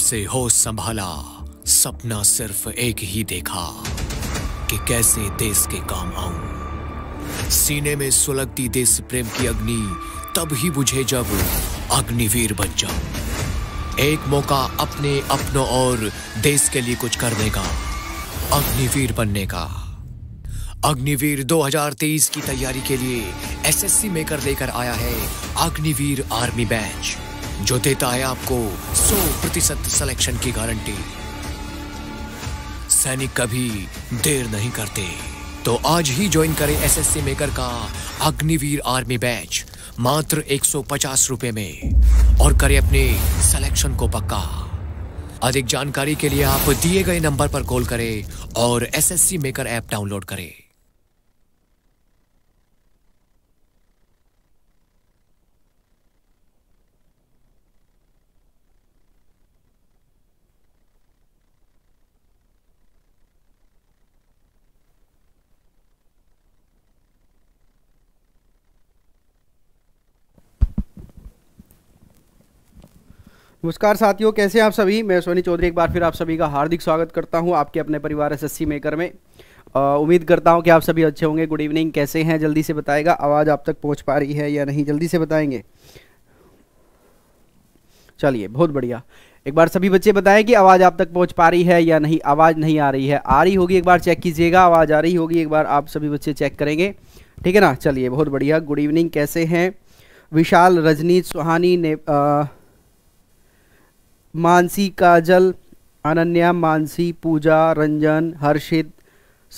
से हो संभाला सपना सिर्फ एक ही देखा कि कैसे देश के काम आऊं सीने में सुलगती देश प्रेम की अग्नि तब ही बुझे जब अग्निवीर बन जाऊं एक मौका अपने अपनों और देश के लिए कुछ करने का अग्निवीर बनने का अग्निवीर 2023 की तैयारी के लिए एसएससी मेकर लेकर आया है अग्निवीर आर्मी बैच जो देता है आपको 100 प्रतिशत सिलेक्शन की गारंटी सैनिक कभी देर नहीं करते तो आज ही ज्वाइन करें एसएससी मेकर का अग्निवीर आर्मी बैच मात्र एक रुपए में और करें अपने सिलेक्शन को पक्का अधिक जानकारी के लिए आप दिए गए नंबर पर कॉल करें और एसएससी मेकर ऐप डाउनलोड करें नमस्कार साथियों कैसे आप सभी मैं सोनी चौधरी एक बार फिर आप सभी का हार्दिक स्वागत करता हूं आपके अपने परिवार एसएससी मेकर में उम्मीद करता हूं कि आप सभी अच्छे होंगे गुड इवनिंग कैसे हैं जल्दी से बताएगा आवाज़ आप तक पहुंच पा रही है या नहीं जल्दी से बताएंगे चलिए बहुत बढ़िया एक बार सभी बच्चे बताएं कि आवाज़ आप तक पहुँच पा रही है या नहीं आवाज़ नहीं आ रही है आ रही होगी एक बार चेक कीजिएगा आवाज़ आ रही होगी एक बार आप सभी बच्चे चेक करेंगे ठीक है ना चलिए बहुत बढ़िया गुड इवनिंग कैसे हैं विशाल रजनीत सुहानी ने आ, मानसी काजल अनन्या मानसी पूजा रंजन हर्षित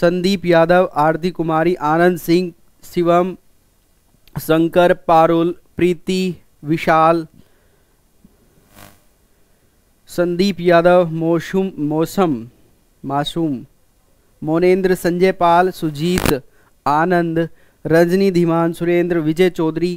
संदीप यादव आरती कुमारी आनंद सिंह शिवम शंकर पारुल प्रीति विशाल संदीप यादव मौसम मौसम मासूम मोनेन्द्र संजय पाल सुजीत आनंद रजनी धीमान सुरेंद्र विजय चौधरी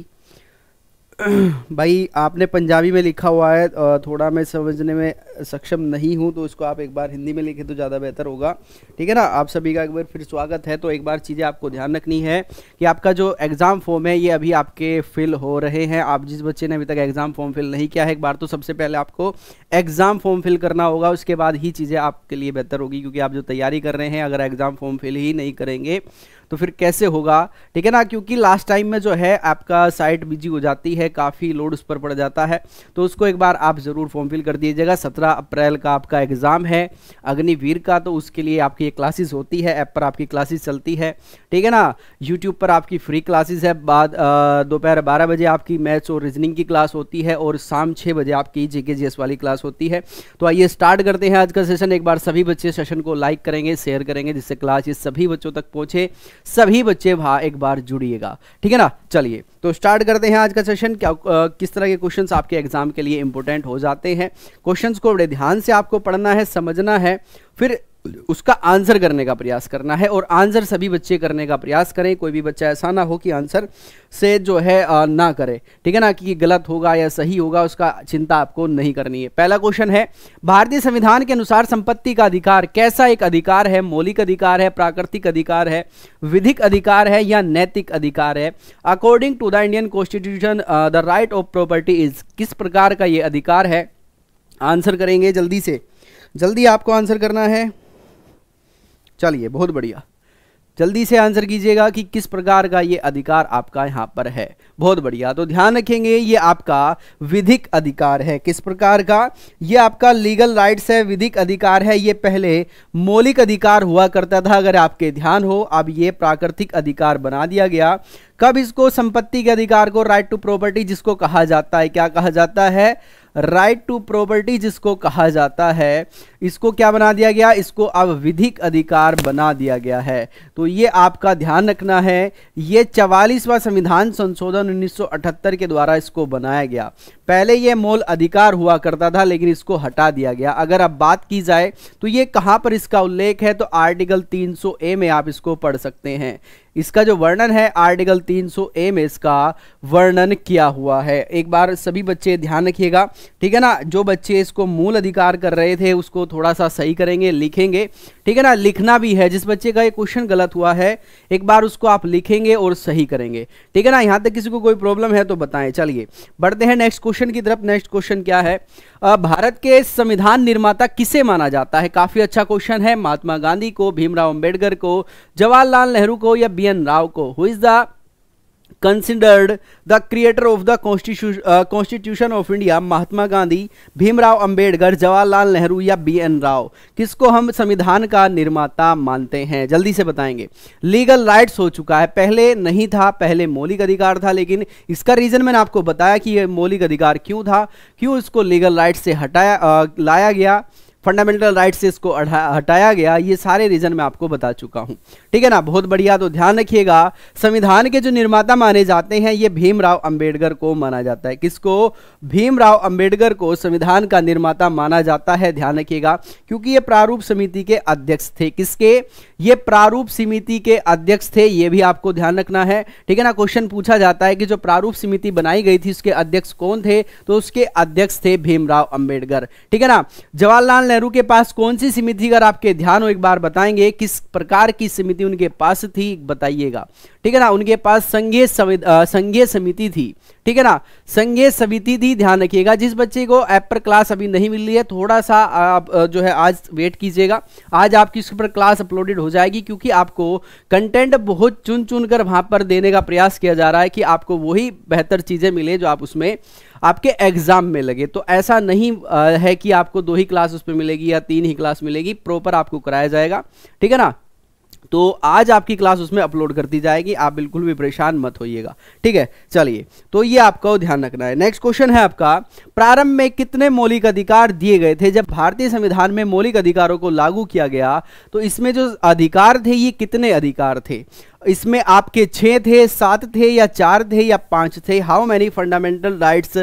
भाई आपने पंजाबी में लिखा हुआ है थोड़ा मैं समझने में सक्षम नहीं हूँ तो इसको आप एक बार हिंदी में लिखें तो ज़्यादा बेहतर होगा ठीक है ना आप सभी का एक बार फिर स्वागत है तो एक बार चीज़ें आपको ध्यान रखनी है कि आपका जो एग्ज़ाम फॉर्म है ये अभी आपके फिल हो रहे हैं आप जिस बच्चे ने अभी तक एग्ज़ाम फॉर्म फिल नहीं किया है एक बार तो सबसे पहले आपको एग्ज़ाम फॉर्म फिल करना होगा उसके बाद ही चीज़ें आपके लिए बेहतर होगी क्योंकि आप जो तैयारी कर रहे हैं अगर एग्ज़ाम फॉर्म फिल ही नहीं करेंगे तो फिर कैसे होगा ठीक है ना क्योंकि लास्ट टाइम में जो है आपका साइट बिजी हो जाती है काफ़ी लोड उस पर पड़ जाता है तो उसको एक बार आप ज़रूर फॉर्म फिल कर दीजिएगा सत्रह सत्रह अप्रैल का आपका एग्ज़ाम है अग्निवीर का तो उसके लिए आपकी ये क्लासेस होती है ऐप पर आपकी क्लासेस चलती है ठीक है ना यूट्यूब पर आपकी फ्री क्लासेस है बाद दोपहर बारह बजे आपकी मैथ्स और रीजनिंग की क्लास होती है और शाम छः बजे आपकी जे के वाली क्लास होती है तो आइए स्टार्ट करते हैं आज का सेशन एक बार सभी बच्चे सेशन को लाइक करेंगे शेयर करेंगे जिससे क्लास ये सभी बच्चों तक पहुँचे सभी बच्चे भा एक बार जुड़िएगा ठीक है ना चलिए तो स्टार्ट करते हैं आज का सेशन क्या किस तरह के क्वेश्चंस आपके एग्जाम के लिए इंपॉर्टेंट हो जाते हैं क्वेश्चंस को बड़े ध्यान से आपको पढ़ना है समझना है फिर उसका आंसर करने का प्रयास करना है और आंसर सभी बच्चे करने का प्रयास करें कोई भी बच्चा ऐसा ना हो कि आंसर से जो है आ, ना करे ठीक है ना कि गलत होगा या सही होगा उसका चिंता आपको नहीं करनी है पहला क्वेश्चन है भारतीय संविधान के अनुसार संपत्ति का अधिकार कैसा एक अधिकार है मौलिक अधिकार है प्राकृतिक अधिकार है विधिक अधिकार है या नैतिक अधिकार है according to the Indian constitution the right of property is किस प्रकार का ये अधिकार है आंसर करेंगे जल्दी से जल्दी आपको आंसर करना है चलिए बहुत बढ़िया जल्दी से आंसर कीजिएगा कि किस प्रकार का ये अधिकार आपका यहाँ पर है बहुत बढ़िया तो ध्यान रखेंगे ये आपका विधिक अधिकार है किस प्रकार का ये आपका लीगल राइट्स है विधिक अधिकार है ये पहले मौलिक अधिकार हुआ करता था अगर आपके ध्यान हो अब ये प्राकृतिक अधिकार बना दिया गया कब इसको संपत्ति के अधिकार को राइट टू प्रॉपर्टी जिसको कहा जाता है क्या कहा जाता है राइट टू प्रॉपर्टी जिसको कहा जाता है इसको क्या बना दिया गया इसको अब विधिक अधिकार बना दिया गया है तो ये आपका ध्यान रखना है ये चवालीसवां संविधान संशोधन सन 1978 के द्वारा इसको बनाया गया पहले यह मोल अधिकार हुआ करता था लेकिन इसको हटा दिया गया अगर अब बात की जाए तो ये कहां पर इसका उल्लेख है तो आर्टिकल 300 ए में आप इसको पढ़ सकते हैं इसका जो वर्णन है आर्टिकल 300 ए में इसका वर्णन किया हुआ है एक बार सभी बच्चे ध्यान रखिएगा ठीक है ना जो बच्चे इसको मूल अधिकार कर रहे थे उसको थोड़ा सा सही करेंगे लिखेंगे ठीक है ना लिखना भी है जिस बच्चे का ये क्वेश्चन गलत हुआ है एक बार उसको आप लिखेंगे और सही करेंगे ठीक है ना यहाँ तक किसी को कोई प्रॉब्लम है तो बताएं चलिए बढ़ते हैं नेक्स्ट क्वेश्चन क्वेश्चन की तरफ नेक्स्ट क्वेश्चन क्या है भारत के संविधान निर्माता किसे माना जाता है काफी अच्छा क्वेश्चन है महात्मा गांधी को भीमराव अंबेडकर को जवाहरलाल नेहरू को या बी एन राव को who is the considered the creator of the constitution constitution of India Mahatma Gandhi Bhimrao Ambedkar Jawaharlal Nehru या बी एन राव किसको हम संविधान का निर्माता मानते हैं जल्दी से बताएंगे लीगल राइट्स हो चुका है पहले नहीं था पहले मौलिक अधिकार था लेकिन इसका रीजन मैंने आपको बताया कि यह मौलिक अधिकार क्यों था क्यों इसको लीगल राइट से हटाया आ, लाया गया फंडामेंटल राइट से इसको हटाया गया ये सारे रीजन मैं आपको बता चुका हूँ ठीक है ना बहुत बढ़िया तो ध्यान रखिएगा संविधान के जो निर्माता माने जाते हैं ये भीमराव अंबेडकर को माना जाता है किसको भीमराव अंबेडकर को संविधान का निर्माता माना जाता है ध्यान रखिएगा क्योंकि ये प्रारूप समिति के अध्यक्ष थे किसके ये प्रारूप समिति के अध्यक्ष थे ये भी आपको ध्यान रखना है ठीक है ना क्वेश्चन पूछा जाता है कि जो प्रारूप समिति बनाई गई थी उसके अध्यक्ष कौन थे तो उसके अध्यक्ष थे भीमराव अंबेडकर ठीक है ना जवाहरलाल नेहरू के पास कौन सी समिति अगर आपके ध्यान हो एक बार बताएंगे किस प्रकार की समिति उनके पास थी बताइएगा ठीक है ना उनके पास संघीय संघीय समिति थी ठीक है ना संघीय समिति थी ध्यान रखिएगा जिस बच्चे को ऐप पर क्लास अभी नहीं मिल रही है थोड़ा सा आप जो है आज वेट कीजिएगा आज आपकी उसके पर क्लास अपलोडेड हो जाएगी क्योंकि आपको कंटेंट बहुत चुन चुन कर वहाँ पर देने का प्रयास किया जा रहा है कि आपको वही बेहतर चीज़ें मिले जो आप उसमें आपके एग्जाम में लगे तो ऐसा नहीं है कि आपको दो ही क्लास उस पर मिलेगी या तीन ही क्लास मिलेगी प्रॉपर आपको कराया जाएगा ठीक है ना तो आज आपकी क्लास उसमें अपलोड कर दी जाएगी आप बिल्कुल भी परेशान मत होइएगा ठीक है चलिए तो ये आपको ध्यान रखना है नेक्स्ट क्वेश्चन है आपका प्रारंभ में कितने मौलिक अधिकार दिए गए थे जब भारतीय संविधान में मौलिक अधिकारों को लागू किया गया तो इसमें जो अधिकार थे ये कितने अधिकार थे इसमें आपके छः थे सात थे या चार थे या पांच थे how many fundamental rights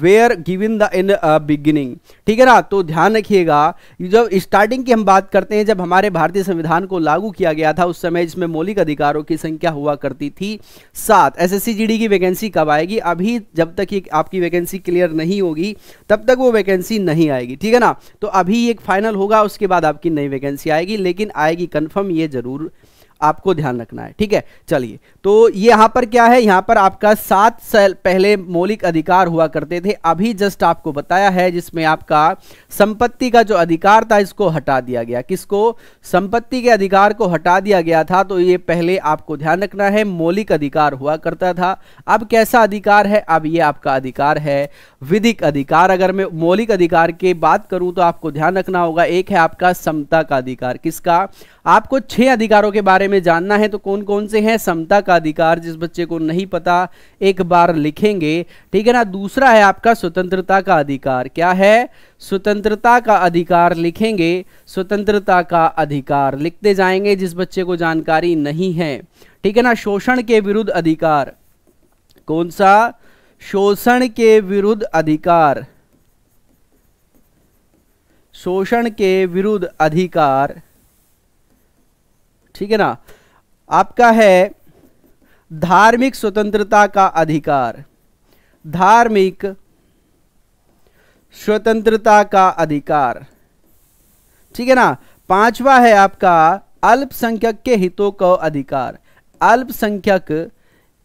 were given the in beginning ठीक है ना तो ध्यान रखिएगा जब स्टार्टिंग की हम बात करते हैं जब हमारे भारतीय संविधान को लागू किया गया था उस समय इसमें मौलिक अधिकारों की संख्या हुआ करती थी सात एस एस की वैकेंसी कब आएगी अभी जब तक ये आपकी वैकेंसी क्लियर नहीं होगी तब तक वो वैकेंसी नहीं आएगी ठीक है ना तो अभी एक फाइनल होगा उसके बाद आपकी नई वैकेंसी आएगी लेकिन आएगी कन्फर्म ये जरूर आपको ध्यान रखना है ठीक है चलिए तो ये यहां पर क्या है यहां पर आपका सात साल पहले मौलिक अधिकार हुआ करते थे अभी जस्ट आपको बताया है जिसमें आपका संपत्ति का जो अधिकार था इसको हटा दिया गया किसको संपत्ति के अधिकार को हटा दिया गया था तो ये पहले आपको ध्यान रखना है मौलिक अधिकार हुआ करता था अब कैसा अधिकार है अब ये आपका अधिकार है विधिक अधिकार अगर मैं मौलिक अधिकार की बात करूं तो आपको ध्यान रखना होगा एक है आपका समता का अधिकार किसका आपको छह अधिकारों के बारे में जानना है तो कौन कौन से हैं समता का अधिकार जिस बच्चे को नहीं पता एक बार लिखेंगे ठीक है ना दूसरा है आपका स्वतंत्रता का अधिकार क्या है स्वतंत्रता का अधिकार लिखेंगे स्वतंत्रता का अधिकार लिखते जाएंगे जिस बच्चे को जानकारी नहीं है ठीक है ना शोषण के विरुद्ध अधिकार कौन सा शोषण के विरुद्ध अधिकार शोषण के विरुद्ध अधिकार ठीक है ना आपका है धार्मिक स्वतंत्रता का अधिकार धार्मिक स्वतंत्रता का अधिकार ठीक है ना पांचवा है आपका अल्पसंख्यक के हितों का अधिकार अल्पसंख्यक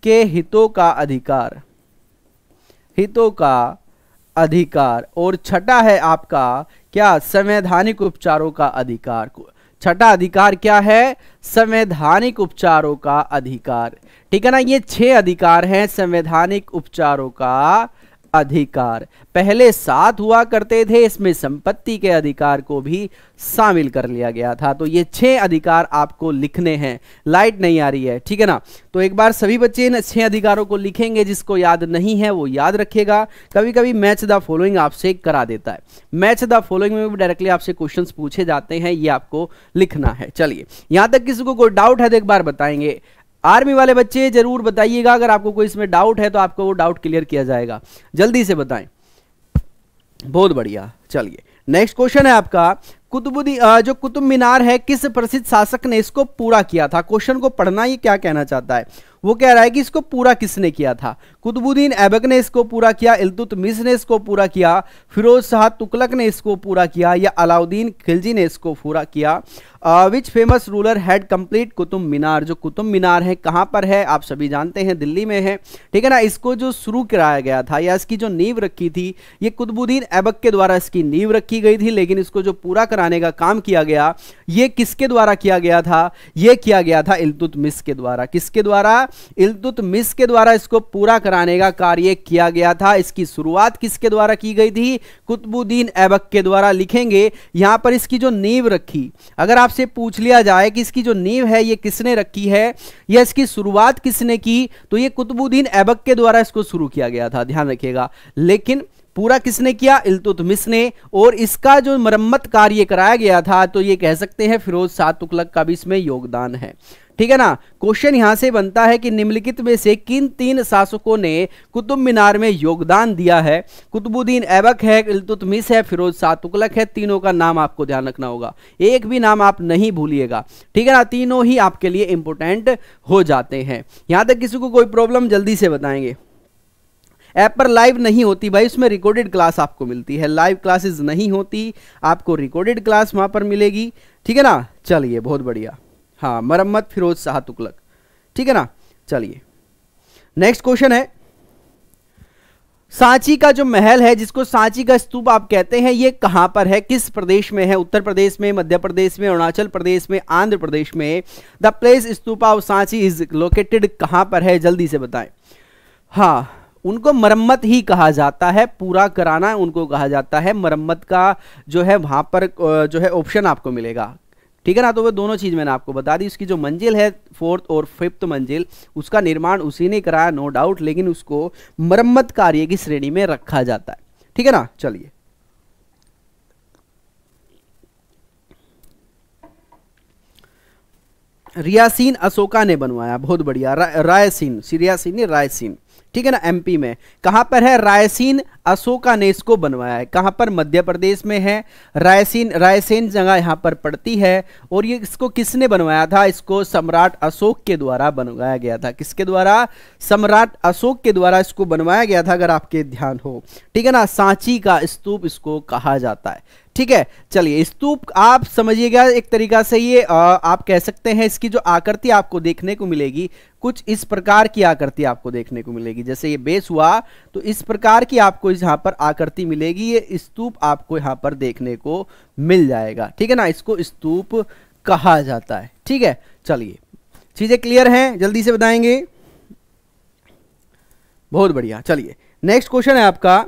के हितों का अधिकार हितों का अधिकार और छठा है आपका क्या संवैधानिक उपचारों का अधिकार छठा अधिकार क्या है संवैधानिक उपचारों का अधिकार ठीक है ना ये छह अधिकार हैं संवैधानिक उपचारों का अधिकार पहले सात हुआ करते थे इसमें संपत्ति के अधिकार को भी शामिल कर लिया गया था तो ये छह अधिकार आपको लिखने हैं लाइट नहीं आ रही है ठीक है ना तो एक बार सभी बच्चे इन छह अधिकारों को लिखेंगे जिसको याद नहीं है वो याद रखेगा कभी कभी मैच द फॉलोइंग आपसे करा देता है मैच द फॉलोइंग में भी डायरेक्टली आपसे क्वेश्चन पूछे जाते हैं ये आपको लिखना है चलिए यहां तक किसी को कोई डाउट है तो एक बार बताएंगे आर्मी वाले बच्चे जरूर बताइएगा अगर आपको कोई इसमें डाउट है तो आपको वो डाउट क्लियर किया जाएगा जल्दी से बताएं बहुत बढ़िया चलिए नेक्स्ट क्वेश्चन है आपका कुतुबुद्दी जो कुतुब मीनार है किस प्रसिद्ध शासक ने इसको पूरा किया था क्वेश्चन को पढ़ना ये क्या कहना चाहता है वो कह रहा है कि इसको पूरा किसने किया था कुतुबुद्दीन ऐबक ने इसको पूरा किया इलतुतमिस ने इसको पूरा किया फिरोज शाह तुकलक ने इसको पूरा किया या अलाउद्दीन खिलजी ने इसको पूरा किया which famous ruler had complete Qutub Minar जो कुतुब मीनार है कहाँ पर है आप सभी जानते हैं दिल्ली में है ठीक है ना इसको जो शुरू कराया गया था या इसकी जो नींव रखी थी ये कुतुबुद्दीन ऐबक के द्वारा इसकी नींव रखी गई थी लेकिन इसको जो पूरा कराने का काम किया गया यह किसके द्वारा किया गया था यह किया गया था मिस के द्वारा किसके द्वारा इल्तुतमिस के द्वारा इसको पूरा कराने का कार्य किया गया था इसकी शुरुआत किसके द्वारा की गई थी कुतुबुद्दीन ऐबक के द्वारा लिखेंगे यहां पर इसकी जो नींव रखी अगर आपसे पूछ लिया जाए कि इसकी जो नींव है यह किसने रखी है या इसकी शुरुआत किसने की तो यह कुतुबुद्दीन ऐबक के द्वारा इसको शुरू किया गया था ध्यान रखिएगा लेकिन पूरा किसने किया इल्तुतमिस ने और इसका जो मरम्मत कार्य कराया गया था तो ये कह सकते हैं फिरोज सात तुकलक का भी इसमें योगदान है ठीक है ना क्वेश्चन यहां से बनता है कि निम्नलिखित में से किन तीन शासकों ने कुतुब मीनार में योगदान दिया है कुतुबुद्दीन ऐबक है इलतुतमिस है फिरोज सात तुगलक है तीनों का नाम आपको ध्यान रखना होगा एक भी नाम आप नहीं भूलिएगा ठीक है ना तीनों ही आपके लिए इंपोर्टेंट हो जाते हैं यहां तक किसी को कोई प्रॉब्लम जल्दी से बताएंगे ऐप पर लाइव नहीं होती भाई उसमें रिकॉर्डेड क्लास आपको मिलती है लाइव क्लासेस नहीं होती आपको रिकॉर्डेड क्लास वहाँ पर मिलेगी ठीक है ना चलिए बहुत बढ़िया हाँ मरम्मत फिरोज शाह तुकलक ठीक है ना चलिए नेक्स्ट क्वेश्चन है सांची का जो महल है जिसको सांची का स्तूप आप कहते हैं ये कहाँ पर है किस प्रदेश में है उत्तर प्रदेश में मध्य प्रदेश में अरुणाचल प्रदेश में आंध्र प्रदेश में the place stupa of Sanchi is located कहाँ पर है जल्दी से बताएं हाँ उनको मरम्मत ही कहा जाता है पूरा कराना उनको कहा जाता है मरम्मत का जो है वहां पर जो है ऑप्शन आपको मिलेगा ठीक है ना तो वो दोनों चीज़ मैंने आपको बता दी उसकी जो मंजिल है फोर्थ और फिफ्थ मंजिल उसका निर्माण उसी ने कराया नो डाउट लेकिन उसको मरम्मत कार्य की श्रेणी में रखा जाता है ठीक है ना चलिए रियासीन अशोका ने बनवाया बहुत बढ़िया रा, रायसीन सीरियासीन रायसीन ठीक है ना एमपी में कहां पर है रायसीन अशोका ने इसको बनवाया है कहां पर मध्य प्रदेश में है रायसीन रायसेन जगह यहां पर पड़ती है और ये इसको किसने बनवाया था इसको सम्राट अशोक के द्वारा बनवाया गया था किसके द्वारा सम्राट अशोक के द्वारा इसको बनवाया गया था अगर आपके ध्यान हो ठीक है ना सांची का स्तूप इसको कहा जाता है ठीक है चलिए स्तूप आप समझिएगा एक तरीका से ये आ, आप कह सकते हैं इसकी जो आकृति आपको देखने को मिलेगी कुछ इस प्रकार की आकृति आपको देखने को मिलेगी जैसे ये बेस हुआ तो इस प्रकार की आपको यहाँ पर आकृति मिलेगी ये स्तूप आपको यहाँ पर देखने को मिल जाएगा ठीक है ना इसको स्तूप कहा जाता है ठीक है चलिए चीज़ें क्लियर हैं जल्दी से बताएंगे बहुत बढ़िया चलिए नेक्स्ट क्वेश्चन है आपका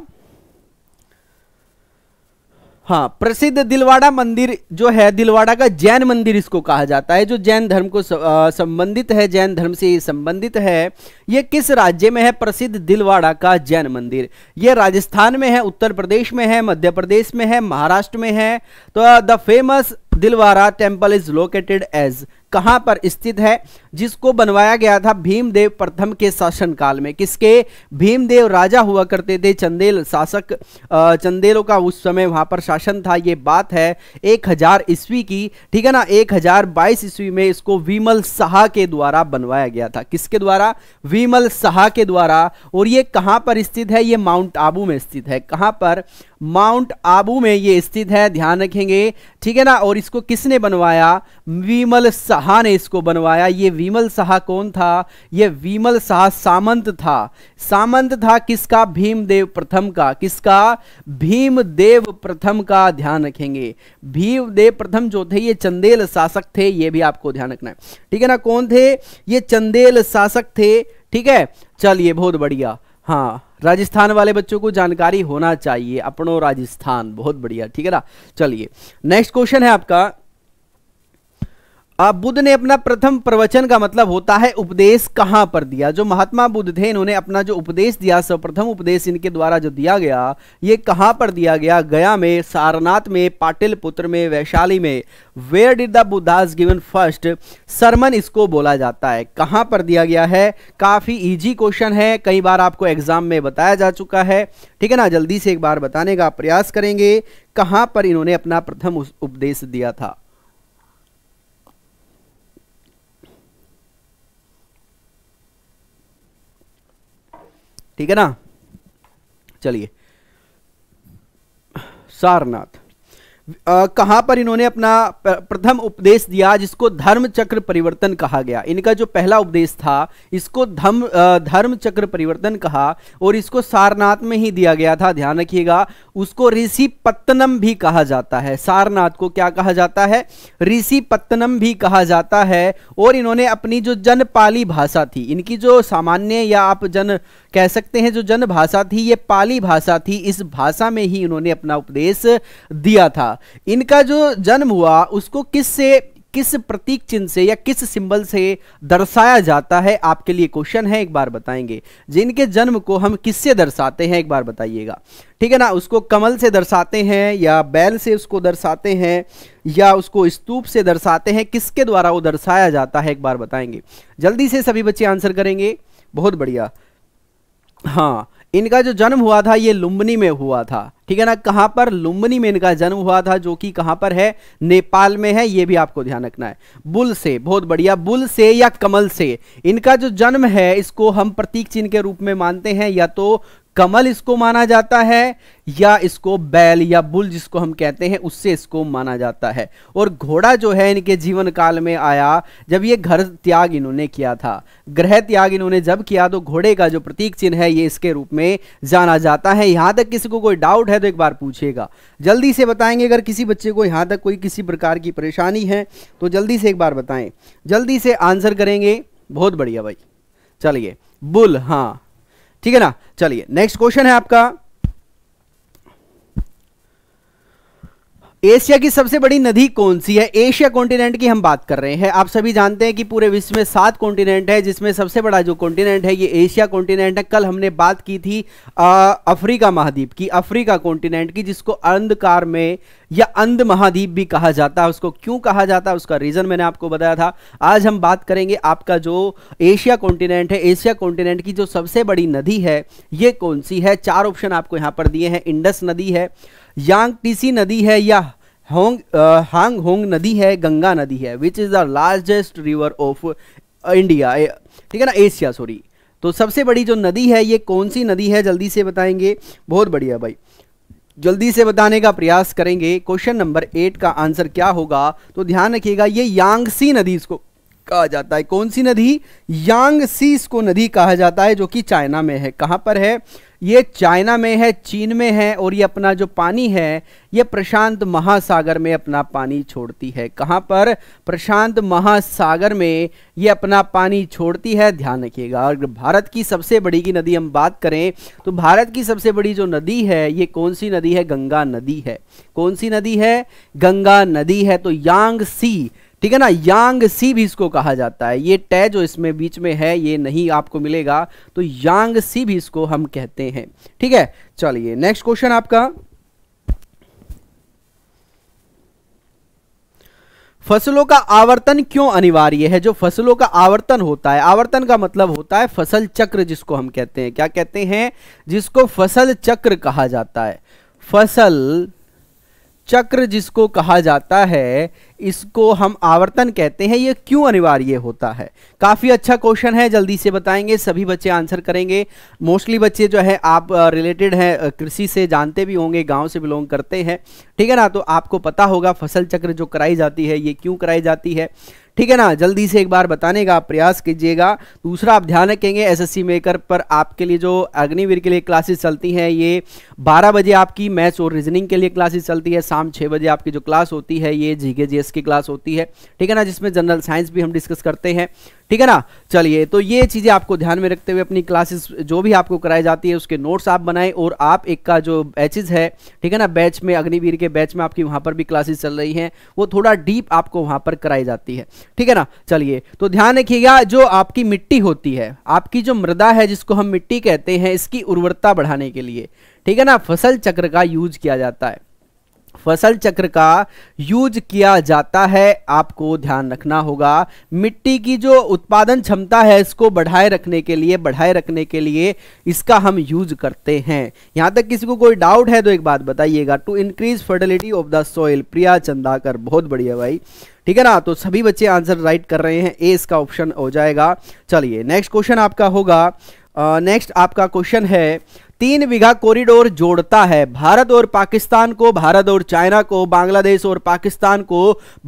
हाँ प्रसिद्ध दिलवाड़ा मंदिर जो है दिलवाड़ा का जैन मंदिर इसको कहा जाता है जो जैन धर्म को संबंधित है जैन धर्म से संबंधित है ये किस राज्य में है प्रसिद्ध दिलवाड़ा का जैन मंदिर ये राजस्थान में है उत्तर प्रदेश में है मध्य प्रदेश में है महाराष्ट्र में है तो the famous Dilwara temple is located as कहां पर स्थित है जिसको बनवाया गया था भीमदेव प्रथम के शासनकाल में किसके भीमदेव राजा हुआ करते थे चंदेल शासक चंदेलों का उस समय वहां पर शासन था ये बात है एक हजार ईस्वी की ठीक है ना एक हजार बाईस ईस्वी में इसको विमल शाह के द्वारा बनवाया गया था किसके द्वारा विमल शाह के द्वारा और ये कहां पर स्थित है ये माउंट आबू में स्थित है कहां पर माउंट आबू में ये स्थित है ध्यान रखेंगे ठीक है ना और इसको किसने बनवाया विमल शाह ने इसको बनवाया ये विमल शाह कौन था ये विमल शाह सामंत था सामंत था किसका भीमदेव प्रथम का किसका भीमदेव प्रथम का ध्यान रखेंगे भीमदेव प्रथम जो थे ये चंदेल शासक थे ये भी आपको ध्यान रखना है ठीक है ना कौन थे ये चंदेल शासक थे ठीक है चलिए बहुत बढ़िया हाँ राजस्थान वाले बच्चों को जानकारी होना चाहिए अपनो राजस्थान बहुत बढ़िया ठीक है ना चलिए नेक्स्ट क्वेश्चन है आपका अब बुद्ध ने अपना प्रथम प्रवचन का मतलब होता है उपदेश कहाँ पर दिया जो महात्मा बुद्ध थे इन्होंने अपना जो उपदेश दिया सर्वप्रथम उपदेश इनके द्वारा जो दिया गया ये कहां पर दिया गया गया में सारनाथ में पाटिल पुत्र में वैशाली में where did the Buddha's given first sermon इसको बोला जाता है कहाँ पर दिया गया है काफ़ी ईजी क्वेश्चन है कई बार आपको एग्जाम में बताया जा चुका है ठीक है ना जल्दी से एक बार बताने का प्रयास करेंगे कहां पर इन्होंने अपना प्रथम उपदेश दिया था ठीक है ना चलिए सारनाथ कहां पर इन्होंने अपना प्रथम उपदेश दिया जिसको धर्म चक्र परिवर्तन कहा गया इनका जो पहला उपदेश था इसको धर्म धर्म चक्र परिवर्तन कहा और इसको सारनाथ में ही दिया गया था ध्यान रखिएगा उसको ऋषि पत्तनम भी कहा जाता है सारनाथ को क्या कहा जाता है ऋषि पत्तनम भी कहा जाता है और इन्होंने अपनी जो जनपाली भाषा थी इनकी जो सामान्य या आप जन कह सकते हैं जो जन भाषा थी ये पाली भाषा थी इस भाषा में ही इन्होंने अपना उपदेश दिया था इनका जो जन्म हुआ उसको किस से किस प्रतीक चिन्ह से या किस सिंबल से दर्शाया जाता है आपके लिए क्वेश्चन है एक बार बताएंगे जिनके जन्म को हम किससे दर्शाते हैं एक बार बताइएगा ठीक है ना उसको कमल से दर्शाते हैं या बैल से उसको दर्शाते हैं या उसको स्तूप से दर्शाते हैं किसके द्वारा वो दर्शाया जाता है एक बार बताएंगे जल्दी से सभी बच्चे आंसर करेंगे बहुत बढ़िया हाँ इनका जो जन्म हुआ था ये लुम्बनी में हुआ था ठीक है ना कहां पर लुम्बनी में इनका जन्म हुआ था जो कि कहां पर है नेपाल में है ये भी आपको ध्यान रखना है बुल से बहुत बढ़िया बुल से या कमल से इनका जो जन्म है इसको हम प्रतीक चिन्ह के रूप में मानते हैं या तो कमल इसको माना जाता है या इसको बैल या बुल जिसको हम कहते हैं उससे इसको माना जाता है और घोड़ा जो है इनके जीवन काल में आया जब ये घर त्याग इन्होंने किया था ग्रह त्याग इन्होंने जब किया तो घोड़े का जो प्रतीक चिन्ह है ये इसके रूप में जाना जाता है यहाँ तक किसी को कोई डाउट है तो एक बार पूछेगा जल्दी से बताएंगे अगर किसी बच्चे को यहाँ तक कोई किसी प्रकार की परेशानी है तो जल्दी से एक बार बताएं जल्दी से आंसर करेंगे बहुत बढ़िया भाई चलिए बुल हाँ ठीक है ना चलिए नेक्स्ट क्वेश्चन है आपका एशिया की सबसे बड़ी नदी कौन सी है एशिया कॉन्टिनेंट की हम बात कर रहे हैं आप सभी जानते हैं कि पूरे विश्व में सात कॉन्टिनेंट है जिसमें सबसे बड़ा जो कॉन्टिनेंट है ये एशिया कॉन्टिनेंट है कल हमने बात की थी आ, अफ्रीका महाद्वीप की अफ्रीका कॉन्टिनेंट की जिसको अंधकार में या अंध महाद्वीप भी कहा जाता है उसको क्यों कहा जाता है उसका रीज़न मैंने आपको बताया था आज हम बात करेंगे आपका जो एशिया कॉन्टिनेंट है एशिया कॉन्टिनेंट की जो सबसे बड़ी नदी है ये कौन सी है चार ऑप्शन आपको यहाँ पर दिए हैं इंडस नदी है यांग टीसी नदी है या होंग हांग होंग नदी है गंगा नदी है which is the largest river of India ठीक है ना एशिया सॉरी तो सबसे बड़ी जो नदी है ये कौन सी नदी है जल्दी से बताएंगे बहुत बढ़िया भाई जल्दी से बताने का प्रयास करेंगे क्वेश्चन नंबर एट का आंसर क्या होगा तो ध्यान रखिएगा ये यांगसी नदी इसको कहा जाता है कौन सी नदी यांगसी इसको नदी कहा जाता है जो कि चाइना में है कहां पर है ये चाइना में है चीन में है और ये अपना जो पानी है ये प्रशांत महासागर में अपना पानी छोड़ती है कहाँ पर प्रशांत महासागर में ये अपना पानी छोड़ती है ध्यान रखिएगा और भारत की सबसे बड़ी की नदी हम बात करें तो भारत की सबसे बड़ी जो नदी है ये कौन सी नदी है गंगा नदी है कौन सी नदी है गंगा नदी है तो यांग सी ठीक है ना यांग सी भी इसको कहा जाता है ये टे जो इसमें बीच में है ये नहीं आपको मिलेगा तो यांग सी भी इसको हम कहते हैं ठीक है चलिए नेक्स्ट क्वेश्चन आपका फसलों का आवर्तन क्यों अनिवार्य है जो फसलों का आवर्तन होता है आवर्तन का मतलब होता है फसल चक्र जिसको हम कहते हैं क्या कहते हैं जिसको फसल चक्र कहा जाता है फसल चक्र जिसको कहा जाता है इसको हम आवर्तन कहते हैं ये क्यों अनिवार्य होता है काफ़ी अच्छा क्वेश्चन है जल्दी से बताएंगे सभी बच्चे आंसर करेंगे मोस्टली बच्चे जो है आप रिलेटेड हैं कृषि से जानते भी होंगे गांव से बिलोंग करते हैं ठीक है ना तो आपको पता होगा फसल चक्र जो कराई जाती है ये क्यों कराई जाती है ठीक है ना जल्दी से एक बार बताने का आप प्रयास कीजिएगा दूसरा आप ध्यान रखेंगे एसएससी मेकर पर आपके लिए जो अग्निवीर के लिए क्लासेस चलती हैं ये बारह बजे आपकी मैथ्स और रीजनिंग के लिए क्लासेस चलती है शाम छः बजे आपकी जो क्लास होती है ये जीके जीएस की क्लास होती है ठीक है ना जिसमें जनरल साइंस भी हम डिस्कस करते हैं ठीक है ना चलिए तो ये चीज़ें आपको ध्यान में रखते हुए अपनी क्लासेस जो भी आपको कराई जाती है उसके नोट्स आप बनाएं और आप एक का जो बैचेज है ठीक है ना बैच में अग्निवीर के बैच में आपकी वहां पर भी क्लासेस चल रही हैं वो थोड़ा डीप आपको वहां पर कराई जाती है ठीक है ना चलिए तो ध्यान रखिएगा जो आपकी मिट्टी होती है आपकी जो मृदा है जिसको हम मिट्टी कहते हैं इसकी उर्वरता बढ़ाने के लिए ठीक है ना फसल चक्र का यूज किया जाता है फसल चक्र का यूज किया जाता है आपको ध्यान रखना होगा मिट्टी की जो उत्पादन क्षमता है इसको बढ़ाए रखने के लिए बढ़ाए रखने के लिए इसका हम यूज करते हैं यहाँ तक किसी को कोई डाउट है तो एक बात बताइएगा to increase fertility of the soil Priya Chandakar बहुत बढ़िया भाई ठीक है ना तो सभी बच्चे आंसर राइट कर रहे हैं ए इसका ऑप्शन हो जाएगा चलिए नेक्स्ट क्वेश्चन आपका होगा नेक्स्ट uh, आपका क्वेश्चन है तीन बीघा कॉरिडोर जोड़ता है भारत और पाकिस्तान को भारत और चाइना को बांग्लादेश और पाकिस्तान को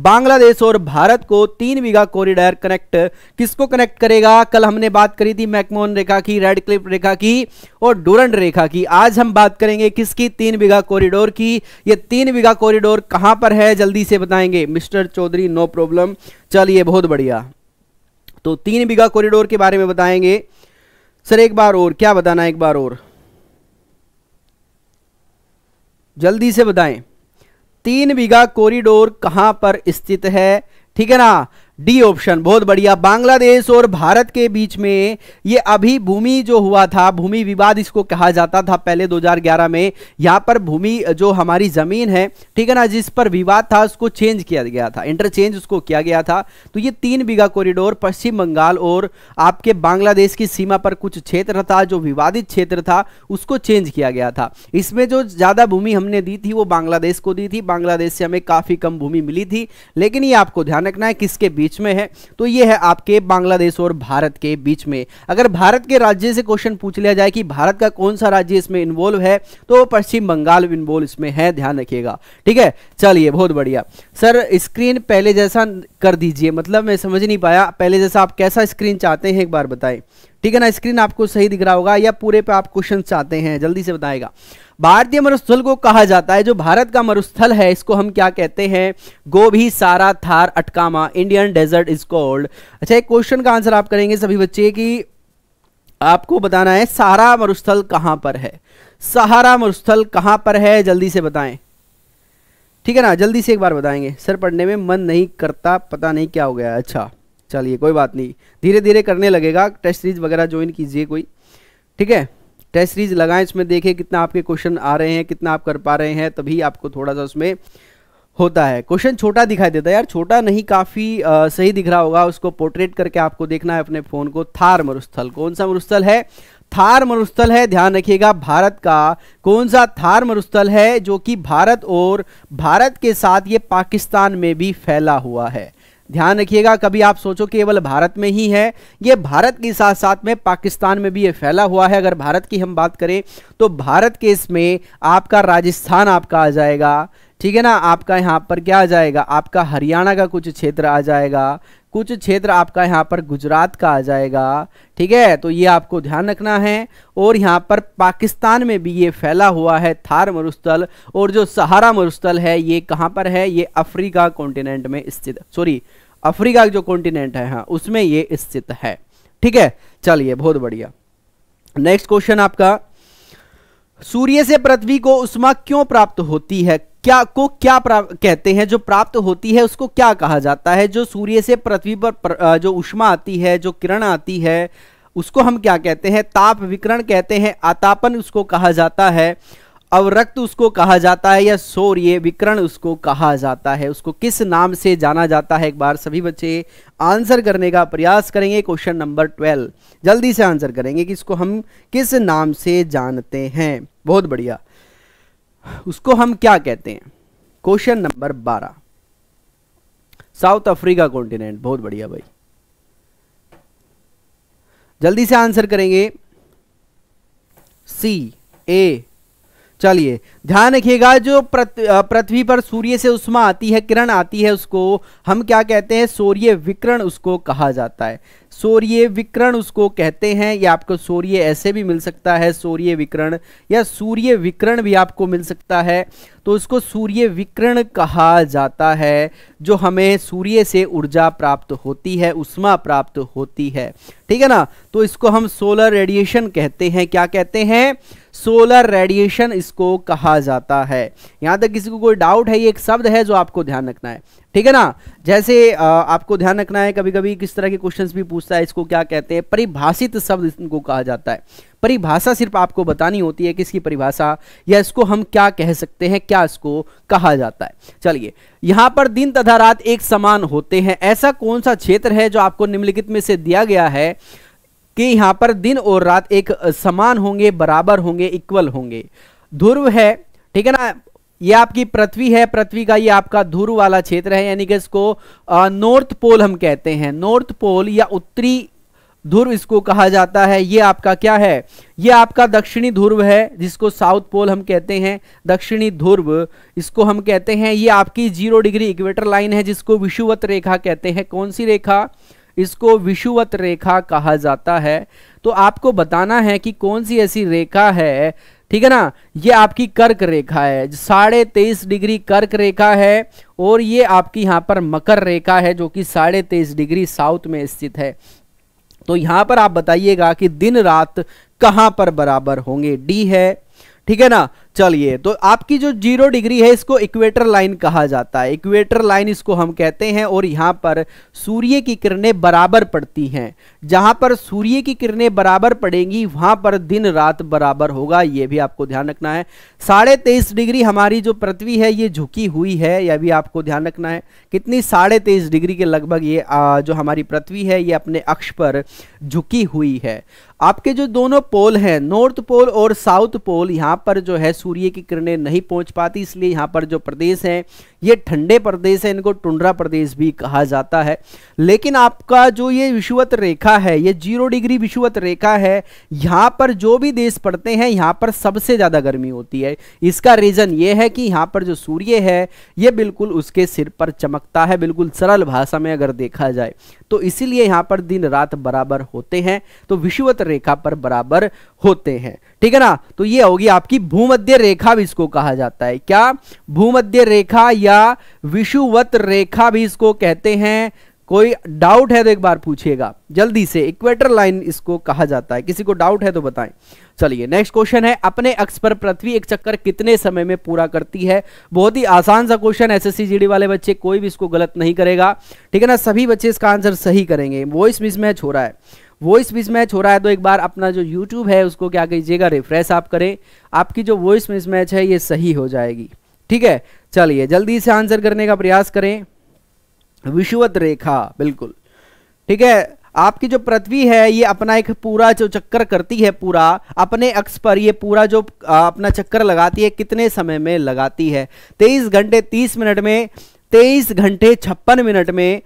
बांग्लादेश और भारत को तीन बीघा कॉरिडोर कनेक्ट किसको कनेक्ट करेगा कल हमने बात करी थी मैकमोन रेखा की रेड क्लिप रेखा की और डोरंड रेखा की आज हम बात करेंगे किसकी तीन बीघा कॉरिडोर की ये तीन बीघा कॉरिडोर कहां पर है जल्दी से बताएंगे मिस्टर चौधरी नो प्रॉब्लम चलिए बहुत बढ़िया तो तीन बीघा कॉरिडोर के बारे में बताएंगे सर एक बार और क्या बताना एक बार और जल्दी से बताएं तीन बीघा कॉरिडोर कहां पर स्थित है ठीक है ना डी ऑप्शन बहुत बढ़िया बांग्लादेश और भारत के बीच में ये अभी भूमि जो हुआ था भूमि विवाद इसको कहा जाता था पहले 2011 में यहाँ पर भूमि जो हमारी ज़मीन है ठीक है ना जिस पर विवाद था उसको चेंज किया गया था इंटरचेंज उसको किया गया था तो ये तीन बीघा कॉरिडोर पश्चिम बंगाल और आपके बांग्लादेश की सीमा पर कुछ क्षेत्र था जो विवादित क्षेत्र था उसको चेंज किया गया था इसमें जो ज़्यादा भूमि हमने दी थी वो बांग्लादेश को दी थी बांग्लादेश से हमें काफ़ी कम भूमि मिली थी लेकिन ये आपको ध्यान रखना है किसके बीच बीच में है तो ये है आपके बांग्लादेश और भारत के बीच में अगर भारत के राज्य से क्वेश्चन पूछ लिया जाए कि भारत का कौन सा राज्य इसमें इन्वॉल्व है तो पश्चिम बंगाल इन्वॉल्व इसमें है ध्यान रखिएगा ठीक है चलिए बहुत बढ़िया सर स्क्रीन पहले जैसा कर दीजिए मतलब मैं समझ नहीं पाया पहले जैसा आप कैसा स्क्रीन चाहते हैं एक बार बताएं ठीक है ना स्क्रीन आपको सही दिख रहा होगा या पूरे पे आप क्वेश्चन चाहते हैं जल्दी से बताएगा भारतीय मरुस्थल को कहा जाता है जो भारत का मरुस्थल है इसको हम क्या कहते हैं गोभी सारा Thar Atacama Indian desert is called अच्छा एक क्वेश्चन का आंसर आप करेंगे सभी बच्चे कि आपको बताना है सहारा मरुस्थल कहां पर है सहारा मरुस्थल कहां पर है जल्दी से बताएं ठीक है ना जल्दी से एक बार बताएंगे सर पढ़ने में मन नहीं करता पता नहीं क्या हो गया अच्छा चलिए कोई बात नहीं धीरे धीरे करने लगेगा टेस्ट सीरीज वगैरह ज्वाइन कीजिए कोई ठीक है टेस्ट सीरीज लगाएं इसमें देखें कितना आपके क्वेश्चन आ रहे हैं कितना आप कर पा रहे हैं तभी आपको थोड़ा सा उसमें होता है क्वेश्चन छोटा दिखाई देता है यार छोटा नहीं काफ़ी सही दिख रहा होगा उसको पोर्ट्रेट करके आपको देखना है अपने फ़ोन को थार मरुस्थल कौन सा मरुस्थल है थार मरुस्थल है ध्यान रखिएगा भारत का कौन सा थार मरुस्थल है जो कि भारत और भारत के साथ ये पाकिस्तान में भी फैला हुआ है ध्यान रखिएगा कभी आप सोचो केवल भारत में ही है ये भारत के साथ साथ में पाकिस्तान में भी ये फैला हुआ है अगर भारत की हम बात करें तो भारत के इसमें आपका राजस्थान आपका आ जाएगा ठीक है ना आपका यहाँ पर क्या आ जाएगा आपका हरियाणा का कुछ क्षेत्र आ जाएगा कुछ क्षेत्र आपका यहाँ पर गुजरात का आ जाएगा ठीक है तो ये आपको ध्यान रखना है और यहाँ पर पाकिस्तान में भी ये फैला हुआ है थार मरुस्थल और जो सहारा मरुस्थल है ये कहाँ पर है ये अफ्रीका कॉन्टिनेंट में स्थित सॉरी अफ्रीका जो कॉन्टिनेंट है हाँ उसमें ये स्थित है ठीक है चलिए बहुत बढ़िया नेक्स्ट क्वेश्चन आपका सूर्य से पृथ्वी को उष्मा क्यों प्राप्त होती है क्या को क्या कहते हैं जो प्राप्त होती है उसको क्या कहा जाता है जो सूर्य से पृथ्वी पर, जो उष्मा आती है जो किरण आती है उसको हम क्या कहते हैं ताप विकरण कहते हैं आतापन उसको कहा जाता है अवरक्त उसको कहा जाता है या सौर्य विकरण उसको कहा जाता है उसको किस नाम से जाना जाता है एक बार सभी बच्चे आंसर करने का प्रयास करेंगे क्वेश्चन नंबर ट्वेल्व जल्दी से आंसर करेंगे कि इसको हम किस नाम से जानते हैं बहुत बढ़िया उसको हम क्या कहते हैं क्वेश्चन नंबर बारह साउथ अफ्रीका कॉन्टिनेंट बहुत बढ़िया भाई जल्दी से आंसर करेंगे सी ए चलिए ध्यान रखिएगा जो पृथ्वी पर सूर्य से उष्मा आती है किरण आती है उसको हम क्या कहते हैं सूर्य विकरण उसको कहा जाता है सूर्य विकरण उसको कहते हैं या आपको सूर्य ऐसे भी मिल सकता है सूर्य विकरण या सूर्य विकरण भी आपको मिल सकता है तो उसको सूर्य विकरण कहा जाता है जो हमें सूर्य से ऊर्जा प्राप्त होती है उष्मा प्राप्त होती है ठीक है ना तो इसको हम सोलर रेडिएशन कहते हैं क्या कहते हैं सोलर रेडिएशन इसको कहा जाता है यहां तक किसी को कोई डाउट है ये एक शब्द है जो आपको ध्यान रखना है ठीक है ना जैसे आपको ध्यान रखना है कभी कभी किस तरह के क्वेश्चंस भी पूछता है इसको क्या कहते हैं परिभाषित शब्द इनको कहा जाता है परिभाषा सिर्फ आपको बतानी होती है किसकी परिभाषा या इसको हम क्या कह सकते हैं क्या इसको कहा जाता है चलिए यहां पर दिन तथा रात एक समान होते हैं ऐसा कौन सा क्षेत्र है जो आपको निम्नलिखित में से दिया गया है कि यहां पर दिन और रात एक समान होंगे बराबर होंगे इक्वल होंगे ध्रुव है ठीक है ना ये आपकी पृथ्वी है पृथ्वी का ये आपका ध्रुव वाला क्षेत्र है यानी कि इसको नॉर्थ पोल हम कहते हैं नॉर्थ पोल या उत्तरी ध्रुव इसको कहा जाता है ये आपका क्या है ये आपका दक्षिणी ध्रुव है जिसको साउथ पोल हम कहते हैं दक्षिणी ध्रुव इसको हम कहते हैं ये आपकी जीरो डिग्री इक्वेटर लाइन है जिसको विषुवत रेखा कहते हैं कौन सी रेखा इसको विषुवत रेखा कहा जाता है तो आपको बताना है कि कौन सी ऐसी रेखा है ठीक है ना ये आपकी कर्क रेखा है साढ़े तेईस डिग्री कर्क रेखा है और ये आपकी यहाँ पर मकर रेखा है जो कि साढ़े तेईस डिग्री साउथ में स्थित है तो यहाँ पर आप बताइएगा कि दिन रात कहाँ पर बराबर होंगे डी है ठीक है ना चलिए तो आपकी जो जीरो डिग्री है इसको इक्वेटर लाइन कहा जाता है इक्वेटर लाइन इसको हम कहते हैं और यहाँ पर सूर्य की किरणें बराबर पड़ती हैं जहाँ पर सूर्य की किरणें बराबर पड़ेंगी वहाँ पर दिन रात बराबर होगा ये भी आपको ध्यान रखना है साढ़े तेईस डिग्री हमारी जो पृथ्वी है ये झुकी हुई है यह भी आपको ध्यान रखना है कितनी साढ़े तेईस डिग्री के लगभग ये आ, जो हमारी पृथ्वी है ये अपने अक्ष पर झुकी हुई है आपके जो दोनों पोल हैं नॉर्थ पोल और साउथ पोल यहाँ पर जो है सूर्य की किरणें नहीं पहुंच पाती इसलिए यहाँ पर जो प्रदेश हैं ये ठंडे प्रदेश हैं इनको टुंड्रा प्रदेश भी कहा जाता है लेकिन आपका जो ये विषुवत रेखा है ये जीरो डिग्री विषुवत रेखा है यहाँ पर जो भी देश पड़ते हैं यहाँ पर सबसे ज़्यादा गर्मी होती है इसका रीज़न ये है कि यहाँ पर जो सूर्य है ये बिल्कुल उसके सिर पर चमकता है बिल्कुल सरल भाषा में अगर देखा जाए तो इसीलिए यहाँ पर दिन रात बराबर होते हैं तो विषुवत रेखा पर बराबर होते हैं ठीक है ना तो ये होगी आपकी भूमध्य रेखा भी इसको कहा जाता है क्या भूमध्य रेखा या विषुवत रेखा भी इसको कहते हैं कोई डाउट है तो एक बार पूछिएगा जल्दी से इक्वेटर लाइन इसको कहा जाता है किसी को डाउट है तो बताएं चलिए नेक्स्ट क्वेश्चन है अपने अक्ष पर पृथ्वी एक चक्कर कितने समय में पूरा करती है बहुत ही आसान सा क्वेश्चन एसएससी जीडी वाले बच्चे कोई भी इसको गलत नहीं करेगा ठीक है ना सभी बच्चे इसका आंसर सही करेंगे वॉइस मिसमैच हो रहा है वॉइस मिस मैच हो रहा है तो एक बार अपना जो यूट्यूब है उसको क्या कीजिएगा रिफ्रेश आप करें आपकी जो वॉइस मिस मैच है ये सही हो जाएगी ठीक है चलिए जल्दी से आंसर करने का प्रयास करें विश्वत रेखा बिल्कुल ठीक है आपकी जो पृथ्वी है ये अपना एक पूरा जो चक्कर करती है पूरा अपने अक्ष पर ये पूरा जो अपना चक्कर लगाती है कितने समय में लगाती है तेईस घंटे तीस मिनट में तेईस घंटे छप्पन मिनट में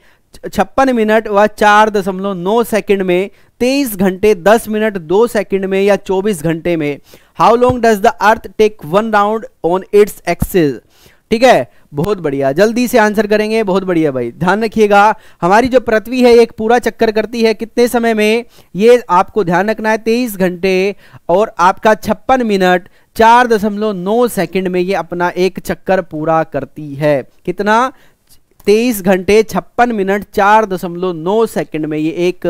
छप्पन मिनट व चार दशमलव नौ सेकेंड में तेईस घंटे दस मिनट दो सेकेंड में या चौबीस घंटे में how long does the earth take one round on its axis ठीक है बहुत बढ़िया जल्दी से आंसर करेंगे बहुत बढ़िया भाई ध्यान रखिएगा हमारी जो पृथ्वी है एक पूरा चक्कर करती है कितने समय में ये आपको ध्यान रखना है तेईस घंटे और आपका छप्पन मिनट चार दशमलव नौ सेकेंड में ये अपना एक चक्कर पूरा करती है कितना तेईस घंटे छप्पन मिनट चार दशमलव नौ सेकेंड में ये एक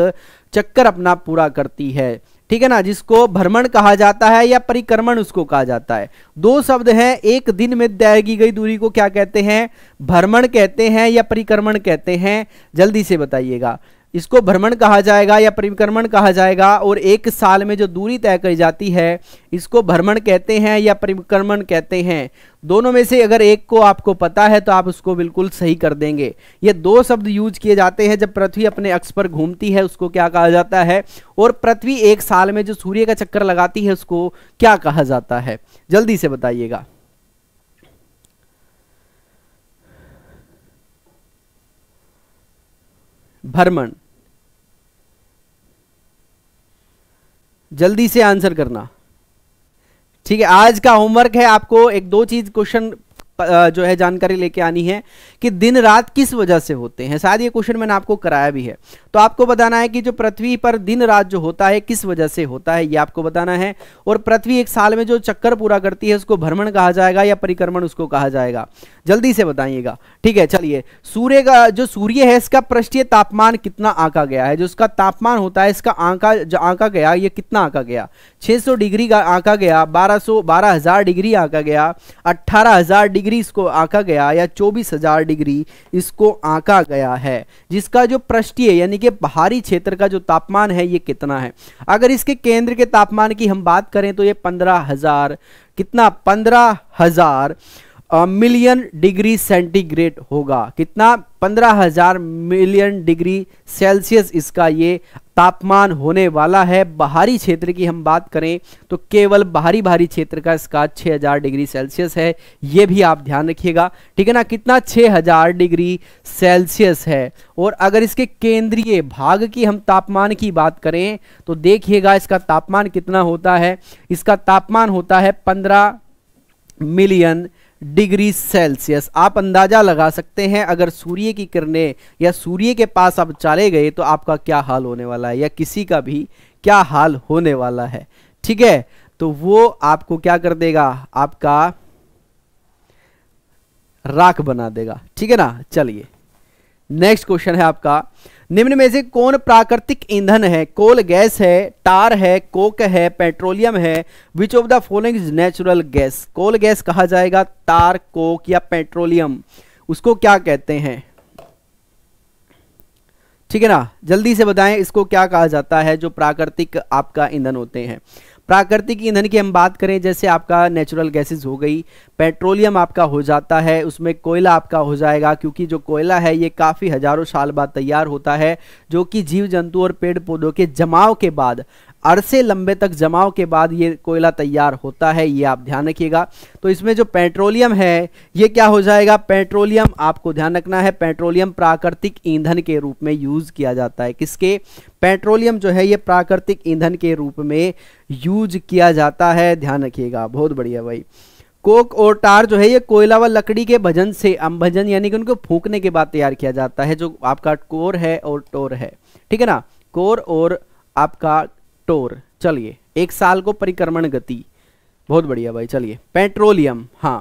चक्कर अपना पूरा करती है ठीक है ना जिसको भ्रमण कहा जाता है या परिक्रमण उसको कहा जाता है दो शब्द हैं एक दिन में तय की गई दूरी को क्या कहते हैं भ्रमण कहते हैं या परिक्रमण कहते हैं जल्दी से बताइएगा इसको भ्रमण कहा जाएगा या परिक्रमण कहा जाएगा और एक साल में जो दूरी तय करी जाती है इसको भ्रमण कहते हैं या परिक्रमण कहते हैं दोनों में से अगर एक को आपको पता है तो आप उसको बिल्कुल सही कर देंगे ये दो शब्द यूज किए जाते हैं जब पृथ्वी अपने अक्ष पर घूमती है उसको क्या कहा जाता है और पृथ्वी एक साल में जो सूर्य का चक्कर लगाती है उसको क्या कहा जाता है जल्दी से बताइएगा भ्रमण जल्दी से आंसर करना ठीक है आज का होमवर्क है आपको एक दो चीज क्वेश्चन जो है जानकारी लेके आनी है कि दिन रात किस वजह से होते हैं शायद ये क्वेश्चन मैंने आपको कराया भी है तो आपको बताना है कि जो पृथ्वी पर दिन रात जो होता है किस वजह से होता है ये आपको बताना है और पृथ्वी एक साल में जो चक्कर पूरा करती है उसको भ्रमण कहा जाएगा या परिक्रमण उसको कहा जाएगा जल्दी से बताइएगा ठीक है चलिए सूर्य का जो सूर्य है इसका पृष्ठीय तापमान कितना आंका गया है जो इसका तापमान होता है इसका आंका जो आंका गया ये कितना आंका गया 600 डिग्री का आंका गया 1200 12000 डिग्री आंका गया 18000 डिग्री इसको आंका गया या 24000 डिग्री इसको आंका गया है जिसका जो पृष्ठीय यानी कि बाहरी क्षेत्र का जो तापमान है ये कितना है अगर इसके केंद्र के तापमान की हम बात करें तो ये पंद्रह हजार कितना पंद्रह हजार मिलियन डिग्री सेंटीग्रेड होगा कितना पंद्रह हजार मिलियन डिग्री सेल्सियस इसका ये तापमान होने वाला है बाहरी क्षेत्र की हम बात करें तो केवल बाहरी बाहरी क्षेत्र का इसका हजार डिग्री सेल्सियस है ये भी आप ध्यान रखिएगा ठीक है ना कितना हजार डिग्री सेल्सियस है और अगर इसके केंद्रीय भाग की हम तापमान की बात करें तो देखिएगा इसका तापमान कितना होता है इसका तापमान होता है पंद्रह मिलियन डिग्री सेल्सियस आप अंदाज़ा लगा सकते हैं अगर सूर्य की किरणें या सूर्य के पास आप चले गए तो आपका क्या हाल होने वाला है या किसी का भी क्या हाल होने वाला है ठीक है तो वो आपको क्या कर देगा आपका राख बना देगा ठीक है ना चलिए नेक्स्ट क्वेश्चन है आपका निम्न में से कौन प्राकृतिक ईंधन है कोल गैस है टार है कोक है पेट्रोलियम है which of the following is natural gas coal gas कहा जाएगा तार कोक या पेट्रोलियम उसको क्या कहते हैं ठीक है ना जल्दी से बताएं इसको क्या कहा जाता है जो प्राकृतिक आपका ईंधन होते हैं प्राकृतिक ईंधन की हम बात करें जैसे आपका नेचुरल गैसेस हो गई पेट्रोलियम आपका हो जाता है उसमें कोयला आपका हो जाएगा क्योंकि जो कोयला है ये काफ़ी हज़ारों साल बाद तैयार होता है जो कि जीव जंतु और पेड़ पौधों के जमाव के बाद अरसे लंबे तक जमाव के बाद ये कोयला तैयार होता है ये आप ध्यान रखिएगा तो इसमें जो पेट्रोलियम है ये क्या हो जाएगा पेट्रोलियम आपको ध्यान रखना है पेट्रोलियम प्राकृतिक ईंधन के रूप में यूज़ किया जाता है किसके पेट्रोलियम जो है ये प्राकृतिक ईंधन के रूप में यूज किया जाता है ध्यान रखिएगा बहुत बढ़िया भाई कोक और टार जो है ये कोयला व लकड़ी के भजन से अम्भजन यानी कि उनको फूकने के बाद तैयार किया जाता है जो आपका कोर है और टोर है ठीक है ना कोर और आपका टोर चलिए एक साल को परिक्रमण गति बहुत बढ़िया भाई चलिए पेट्रोलियम हाँ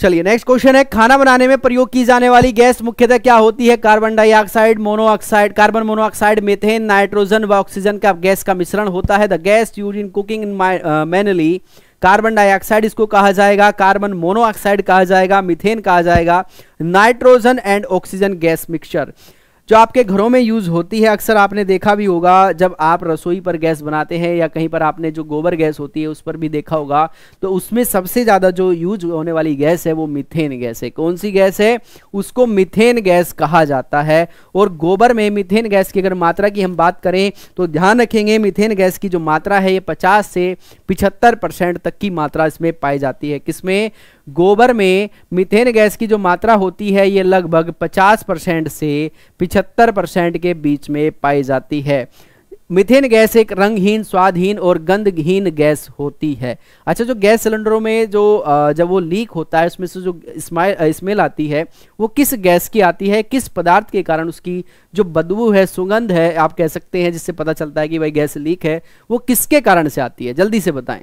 चलिए नेक्स्ट क्वेश्चन है खाना बनाने में प्रयोग की जाने वाली गैस मुख्यतः क्या होती है carbon dioxide monoxide carbon monoxide methane nitrogen व ऑक्सीजन का गैस का मिश्रण होता है the gas use in cooking mainly carbon dioxide इसको कहा जाएगा कार्बन मोनोऑक्साइड कहा जाएगा मिथेन कहा जाएगा nitrogen and oxygen gas mixture जो आपके घरों में यूज़ होती है अक्सर आपने देखा भी होगा जब आप रसोई पर गैस बनाते हैं या कहीं पर आपने जो गोबर गैस होती है उस पर भी देखा होगा तो उसमें सबसे ज़्यादा जो यूज होने वाली गैस है वो मिथेन गैस है कौन सी गैस है उसको मिथेन गैस कहा जाता है और गोबर में मिथेन गैस की अगर मात्रा की हम बात करें तो ध्यान रखेंगे मिथेन गैस की जो मात्रा है ये पचास से पिछहत्तर तक की मात्रा इसमें पाई जाती है किसमें गोबर में मिथेन गैस की जो मात्रा होती है ये लगभग 50 परसेंट से 75 परसेंट के बीच में पाई जाती है मिथेन गैस एक रंगहीन स्वादहीन और गंधहीन गैस होती है अच्छा जो गैस सिलेंडरों में जो जब वो लीक होता है उसमें से जो स्मेल आती है वो किस गैस की आती है किस पदार्थ के कारण उसकी जो बदबू है सुगंध है आप कह सकते हैं जिससे पता चलता है कि भाई गैस लीक है वो किसके कारण से आती है जल्दी से बताएं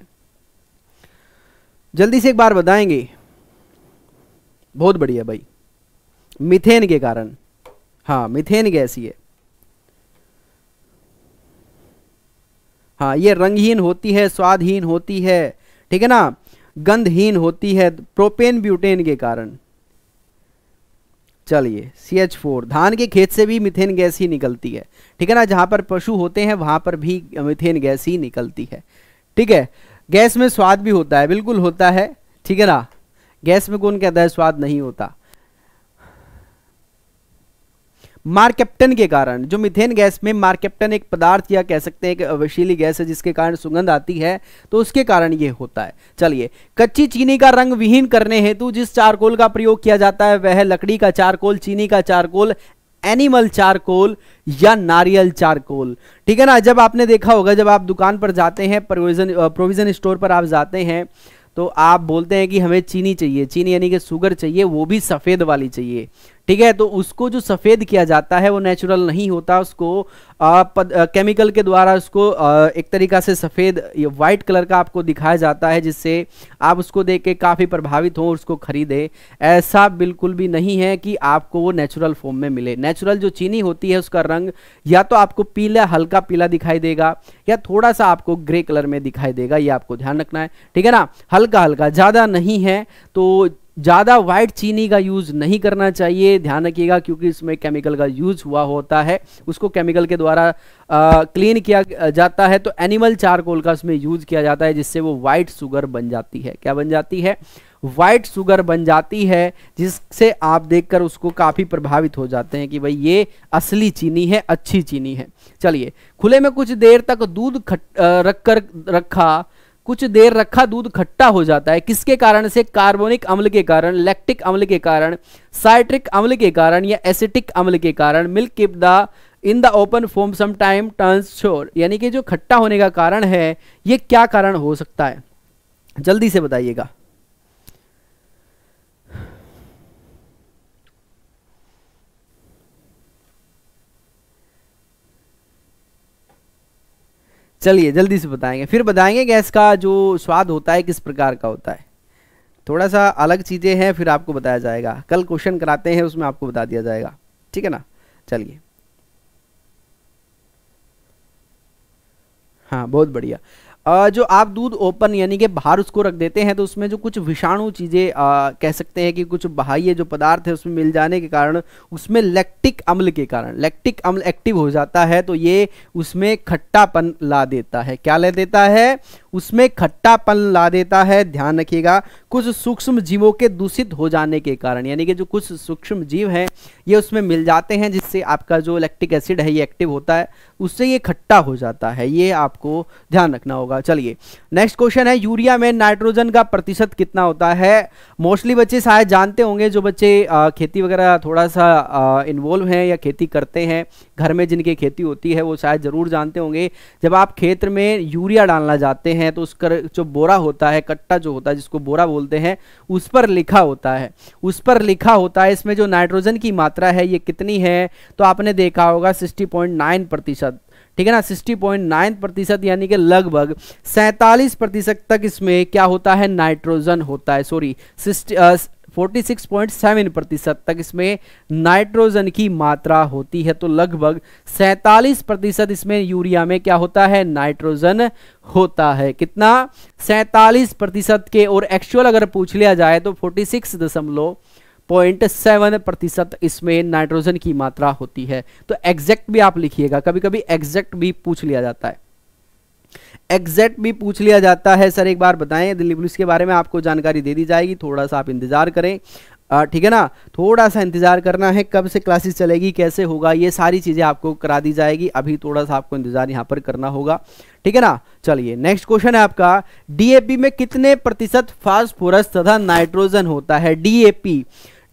जल्दी से एक बार बताएंगे बहुत बढ़िया भाई मिथेन के कारण हाँ मिथेन गैस है हाँ ये रंगहीन होती है स्वादहीन होती है ठीक है ना गंधहीन होती है प्रोपेन ब्यूटेन के कारण चलिए सी एच फोर धान के खेत से भी मिथेन गैस ही निकलती है ठीक है ना जहां पर पशु होते हैं वहां पर भी मिथेन गैस ही निकलती है ठीक है गैस में स्वाद भी होता है बिल्कुल होता है ठीक है ना गैस में कौन कहता है स्वाद नहीं होता मार्केप्टन के कारण जो मिथेन गैस में मार्केप्टन एक पदार्थ या कह सकते हैं कि अवशीली गैस है जिसके कारण सुगंध आती है तो उसके कारण यह होता है चलिए कच्ची चीनी का रंग विहीन करने हेतु जिस चारकोल का प्रयोग किया जाता है वह लकड़ी का चारकोल चीनी का चारकोल एनिमल चारकोल या नारियल चारकोल ठीक है ना जब आपने देखा होगा जब आप दुकान पर जाते हैं प्रोविजन प्रोविजन स्टोर पर आप जाते हैं तो आप बोलते हैं कि हमें चीनी चाहिए चीनी यानी कि सुगर चाहिए वो भी सफ़ेद वाली चाहिए ठीक है तो उसको जो सफ़ेद किया जाता है वो नेचुरल नहीं होता उसको केमिकल के द्वारा उसको आ, एक तरीका से सफ़ेद वाइट कलर का आपको दिखाया जाता है जिससे आप उसको देख के काफ़ी प्रभावित हों उसको खरीदे ऐसा बिल्कुल भी नहीं है कि आपको वो नेचुरल फॉर्म में मिले नेचुरल जो चीनी होती है उसका रंग या तो आपको पीला हल्का पीला दिखाई देगा या थोड़ा सा आपको ग्रे कलर में दिखाई देगा ये आपको ध्यान रखना है ठीक है ना हल्का हल्का ज़्यादा नहीं है तो ज़्यादा वाइट चीनी का यूज़ नहीं करना चाहिए ध्यान रखिएगा क्योंकि इसमें केमिकल का यूज़ हुआ होता है उसको केमिकल के द्वारा क्लीन किया जाता है तो एनिमल चारकोल का इसमें यूज़ किया जाता है जिससे वो वाइट शुगर बन जाती है क्या बन जाती है वाइट शुगर बन जाती है जिससे आप देखकर उसको काफ़ी प्रभावित हो जाते हैं कि भाई ये असली चीनी है अच्छी चीनी है चलिए खुले में कुछ देर तक दूध रख कर रखा कुछ देर रखा दूध खट्टा हो जाता है किसके कारण से कार्बोनिक अम्ल के कारण लैक्टिक अम्ल के कारण साइट्रिक अम्ल के कारण या एसिटिक अम्ल के कारण milk keep the in the open form some time turns sour यानी कि जो खट्टा होने का कारण है ये क्या कारण हो सकता है जल्दी से बताइएगा चलिए जल्दी से बताएंगे फिर बताएंगे गैस का जो स्वाद होता है किस प्रकार का होता है थोड़ा सा अलग चीज़ें हैं फिर आपको बताया जाएगा कल क्वेश्चन कराते हैं उसमें आपको बता दिया जाएगा ठीक है ना चलिए हाँ बहुत बढ़िया जो आप दूध ओपन यानी कि बाहर उसको रख देते हैं तो उसमें जो कुछ विषाणु चीज़ें कह सकते हैं कि कुछ बाह्य जो पदार्थ है उसमें मिल जाने के कारण उसमें लैक्टिक अम्ल के कारण लैक्टिक अम्ल एक्टिव हो जाता है तो ये उसमें खट्टापन ला देता है क्या ला देता है उसमें खट्टापन ला देता है ध्यान रखिएगा कुछ सूक्ष्म जीवों के दूषित हो जाने के कारण यानी कि जो कुछ सूक्ष्म जीव हैं ये उसमें मिल जाते हैं जिससे आपका जो इलेक्ट्रिक एसिड है ये एक्टिव होता है उससे ये इकट्ठा हो जाता है ये आपको ध्यान रखना होगा चलिए नेक्स्ट क्वेश्चन है यूरिया में नाइट्रोजन का प्रतिशत कितना होता है मोस्टली बच्चे शायद जानते होंगे जो बच्चे खेती वगैरह थोड़ा सा इन्वॉल्व हैं या खेती करते हैं घर में जिनकी खेती होती है वो शायद ज़रूर जानते होंगे जब आप खेत में यूरिया डालना जाते हैं तो उसका जो बोरा होता है कट्टा जो होता है जिसको बोरा बोलते हैं उस पर लिखा होता है उस पर लिखा होता है इसमें जो नाइट्रोजन की मात्रा है ये कितनी है तो आपने देखा होगा सिक्सटी ठीक है ना सिक्सटी पॉइंट नाइन प्रतिशत यानी कि लगभग सैंतालीस प्रतिशत तक इसमें क्या होता है नाइट्रोजन होता है सॉरी 46.7 प्रतिशत तक इसमें नाइट्रोजन की मात्रा होती है तो लगभग सैतालीस प्रतिशत इसमें यूरिया में क्या होता है नाइट्रोजन होता है कितना सैतालीस प्रतिशत के और एक्चुअल अगर पूछ लिया जाए तो फोर्टी सिक्स दशमलव पॉइंट सेवन प्रतिशत इसमें नाइट्रोजन की मात्रा होती है तो एग्जैक्ट भी आप लिखिएगा कभी कभी एग्जैक्ट भी पूछ लिया जाता है एग्जैक्ट भी पूछ लिया जाता है सर एक बार बताएं दिल्ली पुलिस के बारे में आपको जानकारी दे दी जाएगी थोड़ा सा आप इंतज़ार करें ठीक है ना थोड़ा सा इंतज़ार करना है कब से क्लासेस चलेगी कैसे होगा ये सारी चीज़ें आपको करा दी जाएगी अभी थोड़ा सा आपको इंतज़ार यहाँ पर करना होगा ठीक है ना चलिए नेक्स्ट क्वेश्चन है आपका डीएपी में कितने प्रतिशत फास्फोरस तथा नाइट्रोजन होता है डीएपी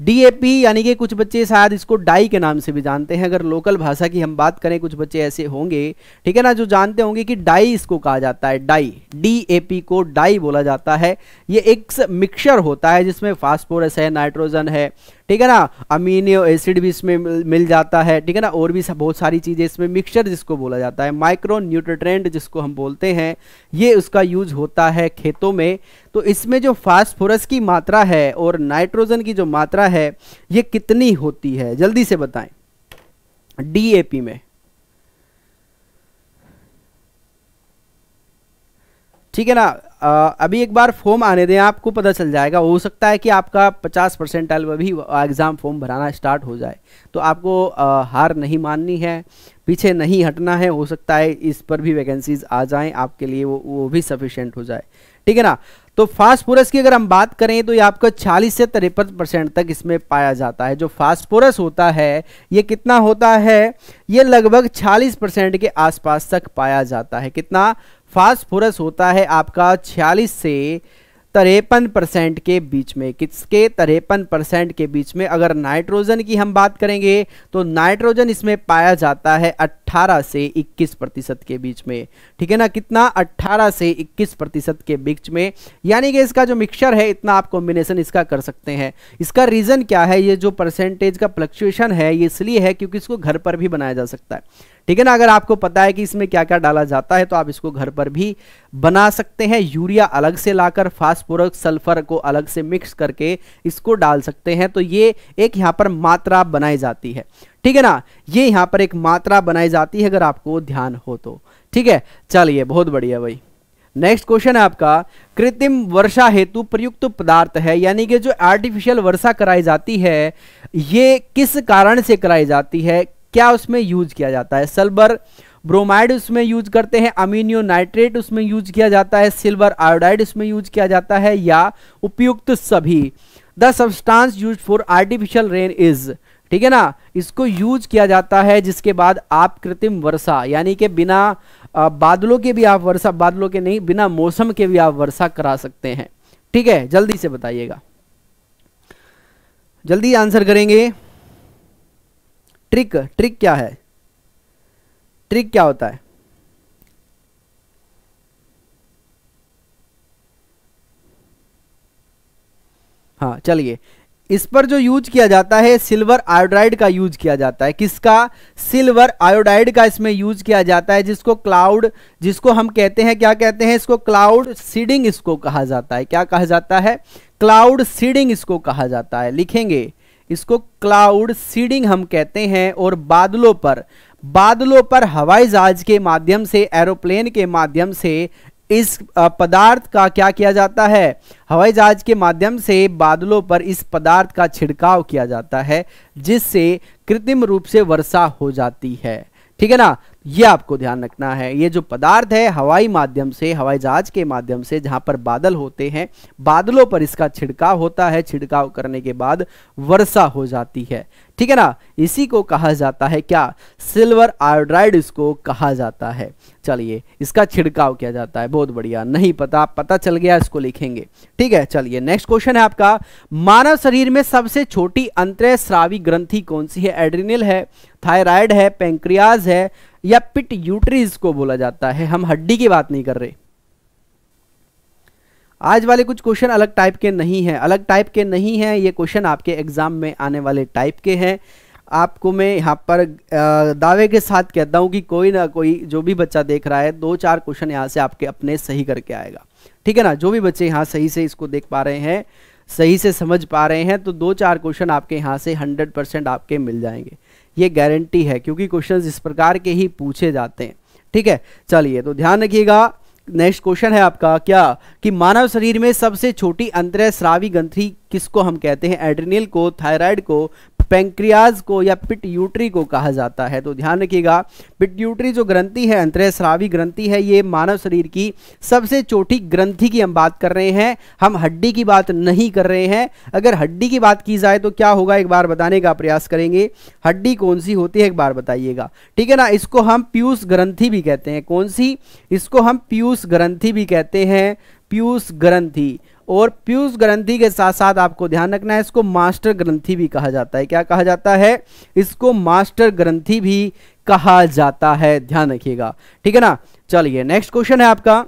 डीएपी यानी कि कुछ बच्चे शायद इसको डाई के नाम से भी जानते हैं अगर लोकल भाषा की हम बात करें कुछ बच्चे ऐसे होंगे ठीक है ना जो जानते होंगे कि डाई इसको कहा जाता है डाई डीएपी को डाई बोला जाता है ये एक मिक्सर होता है जिसमें फास्फोरस है नाइट्रोजन है ठीक है ना अमीनियो एसिड भी इसमें मिल जाता है ठीक है ना और भी बहुत सारी चीज़ें इसमें मिक्सचर जिसको बोला जाता है माइक्रो न्यूट्रेंट जिसको हम बोलते हैं ये उसका यूज होता है खेतों में तो इसमें जो फास्फोरस की मात्रा है और नाइट्रोजन की जो मात्रा है ये कितनी होती है जल्दी से बताएं डीएपी में ठीक है ना आ, अभी एक बार फॉर्म आने दें आपको पता चल जाएगा हो सकता है कि आपका 50 परसेंट में अभी एग्ज़ाम फॉर्म भराना स्टार्ट हो जाए तो आपको आ, हार नहीं माननी है पीछे नहीं हटना है हो सकता है इस पर भी वैकेंसीज आ जाएं आपके लिए वो वो भी सफिशेंट हो जाए ठीक है ना तो पोरस की अगर हम बात करें तो ये आपका 40 से तिरपन परसेंट तक इसमें पाया जाता है जो पोरस होता है ये कितना होता है ये लगभग 40 परसेंट के आसपास तक पाया जाता है कितना फास्फोरस होता है आपका छियालीस से तरेपन परसेंट के बीच में किसके तरेपन परसेंट के बीच में अगर नाइट्रोजन की हम बात करेंगे तो नाइट्रोजन इसमें पाया जाता है 18 से 21 प्रतिशत के बीच में ठीक है ना कितना 18 से 21 प्रतिशत के बीच में यानी कि इसका जो मिक्सचर है इतना आप कॉम्बिनेशन इसका कर सकते हैं इसका रीज़न क्या है ये जो परसेंटेज का फ्लक्चुएशन है ये इसलिए है क्योंकि इसको घर पर भी बनाया जा सकता है ठीक है ना अगर आपको पता है कि इसमें क्या क्या डाला जाता है तो आप इसको घर पर भी बना सकते हैं यूरिया अलग से लाकर फास्फोरस सल्फर को अलग से मिक्स करके इसको डाल सकते हैं तो ये एक यहाँ पर मात्रा बनाई जाती है ठीक है ना ये यहाँ पर एक मात्रा बनाई जाती है अगर आपको ध्यान हो तो ठीक है चलिए बहुत बढ़िया भाई नेक्स्ट क्वेश्चन है आपका कृत्रिम वर्षा हेतु प्रयुक्त पदार्थ है यानी कि जो आर्टिफिशियल वर्षा कराई जाती है ये किस कारण से कराई जाती है क्या उसमें यूज किया जाता है सल्बर ब्रोमाइड उसमें यूज करते हैं अमीनियो नाइट्रेट उसमें यूज किया जाता है सिल्वर आयोडाइड उसमें यूज किया जाता है या उपयुक्त सभी the substance use for artificial rain is ठीक है ना इसको यूज किया जाता है जिसके बाद आप कृत्रिम वर्षा यानी कि बिना बादलों के भी आप वर्षा बादलों के नहीं बिना मौसम के भी आप वर्षा करा सकते हैं ठीक है जल्दी से बताइएगा जल्दी आंसर करेंगे ट्रिक ट्रिक क्या है ट्रिक क्या होता है हाँ चलिए इस पर जो यूज किया जाता है सिल्वर आयोडाइड का यूज किया जाता है किसका सिल्वर आयोडाइड का इसमें यूज किया जाता है जिसको क्लाउड जिसको हम कहते हैं क्या कहते हैं इसको क्लाउड सीडिंग इसको कहा जाता है क्या कहा जाता है क्लाउड सीडिंग इसको कहा जाता है लिखेंगे इसको क्लाउड सीडिंग हम कहते हैं और बादलों पर बादलों पर हवाई जहाज के माध्यम से एरोप्लेन के माध्यम से इस पदार्थ का क्या किया जाता है हवाई जहाज के माध्यम से बादलों पर इस पदार्थ का छिड़काव किया जाता है जिससे कृत्रिम रूप से वर्षा हो जाती है ठीक है ना ये आपको ध्यान रखना है ये जो पदार्थ है हवाई माध्यम से हवाई जहाज के माध्यम से जहां पर बादल होते हैं बादलों पर इसका छिड़काव होता है छिड़काव करने के बाद वर्षा हो जाती है ठीक है ना इसी को कहा जाता है क्या सिल्वर आयोड्राइड इसको कहा जाता है चलिए इसका छिड़काव किया जाता है बहुत बढ़िया नहीं पता पता चल गया इसको लिखेंगे ठीक है चलिए नेक्स्ट क्वेश्चन है आपका मानव शरीर में सबसे छोटी अंतर श्रावी ग्रंथी कौन सी है एड्रिनल है थायराइड है पेंक्रियाज है या पिट यूट्रीज को बोला जाता है हम हड्डी की बात नहीं कर रहे आज वाले कुछ क्वेश्चन अलग टाइप के नहीं हैं अलग टाइप के नहीं हैं ये क्वेश्चन आपके एग्ज़ाम में आने वाले टाइप के हैं आपको मैं यहाँ पर दावे के साथ कहता हूँ कि कोई ना कोई जो भी बच्चा देख रहा है दो चार क्वेश्चन यहाँ से आपके अपने सही करके आएगा ठीक है ना जो भी बच्चे यहाँ सही से इसको देख पा रहे हैं सही से समझ पा रहे हैं तो दो चार क्वेश्चन आपके यहाँ से हंड्रेड परसेंट आपके मिल जाएंगे ये गारंटी है क्योंकि क्वेश्चन इस प्रकार के ही पूछे जाते हैं ठीक है चलिए तो ध्यान रखिएगा नेक्स्ट क्वेश्चन है आपका क्या कि मानव शरीर में सबसे छोटी अंतर श्रावी ग्रंथि किसको हम कहते हैं एड्रिनल को थायराइड को पेंक्रियाज को या पिट यूट्री को कहा जाता है तो ध्यान रखिएगा पिट यूट्री जो ग्रंथि है अंतरस्रावी ग्रंथि है ये मानव शरीर की सबसे छोटी ग्रंथि की हम बात कर रहे हैं हम हड्डी की बात नहीं कर रहे हैं अगर हड्डी की बात की जाए तो क्या होगा एक बार बताने का प्रयास करेंगे हड्डी कौन सी होती है एक बार बताइएगा ठीक है ना इसको हम पीयूष ग्रंथि भी कहते हैं कौन सी इसको हम पीयूष ग्रंथि भी कहते हैं पीयूष ग्रंथि और पीयूष ग्रंथि के साथ साथ आपको ध्यान रखना है इसको मास्टर ग्रंथि भी कहा जाता है क्या कहा जाता है इसको मास्टर ग्रंथि भी कहा जाता है ध्यान रखिएगा ठीक है ना चलिए नेक्स्ट क्वेश्चन है आपका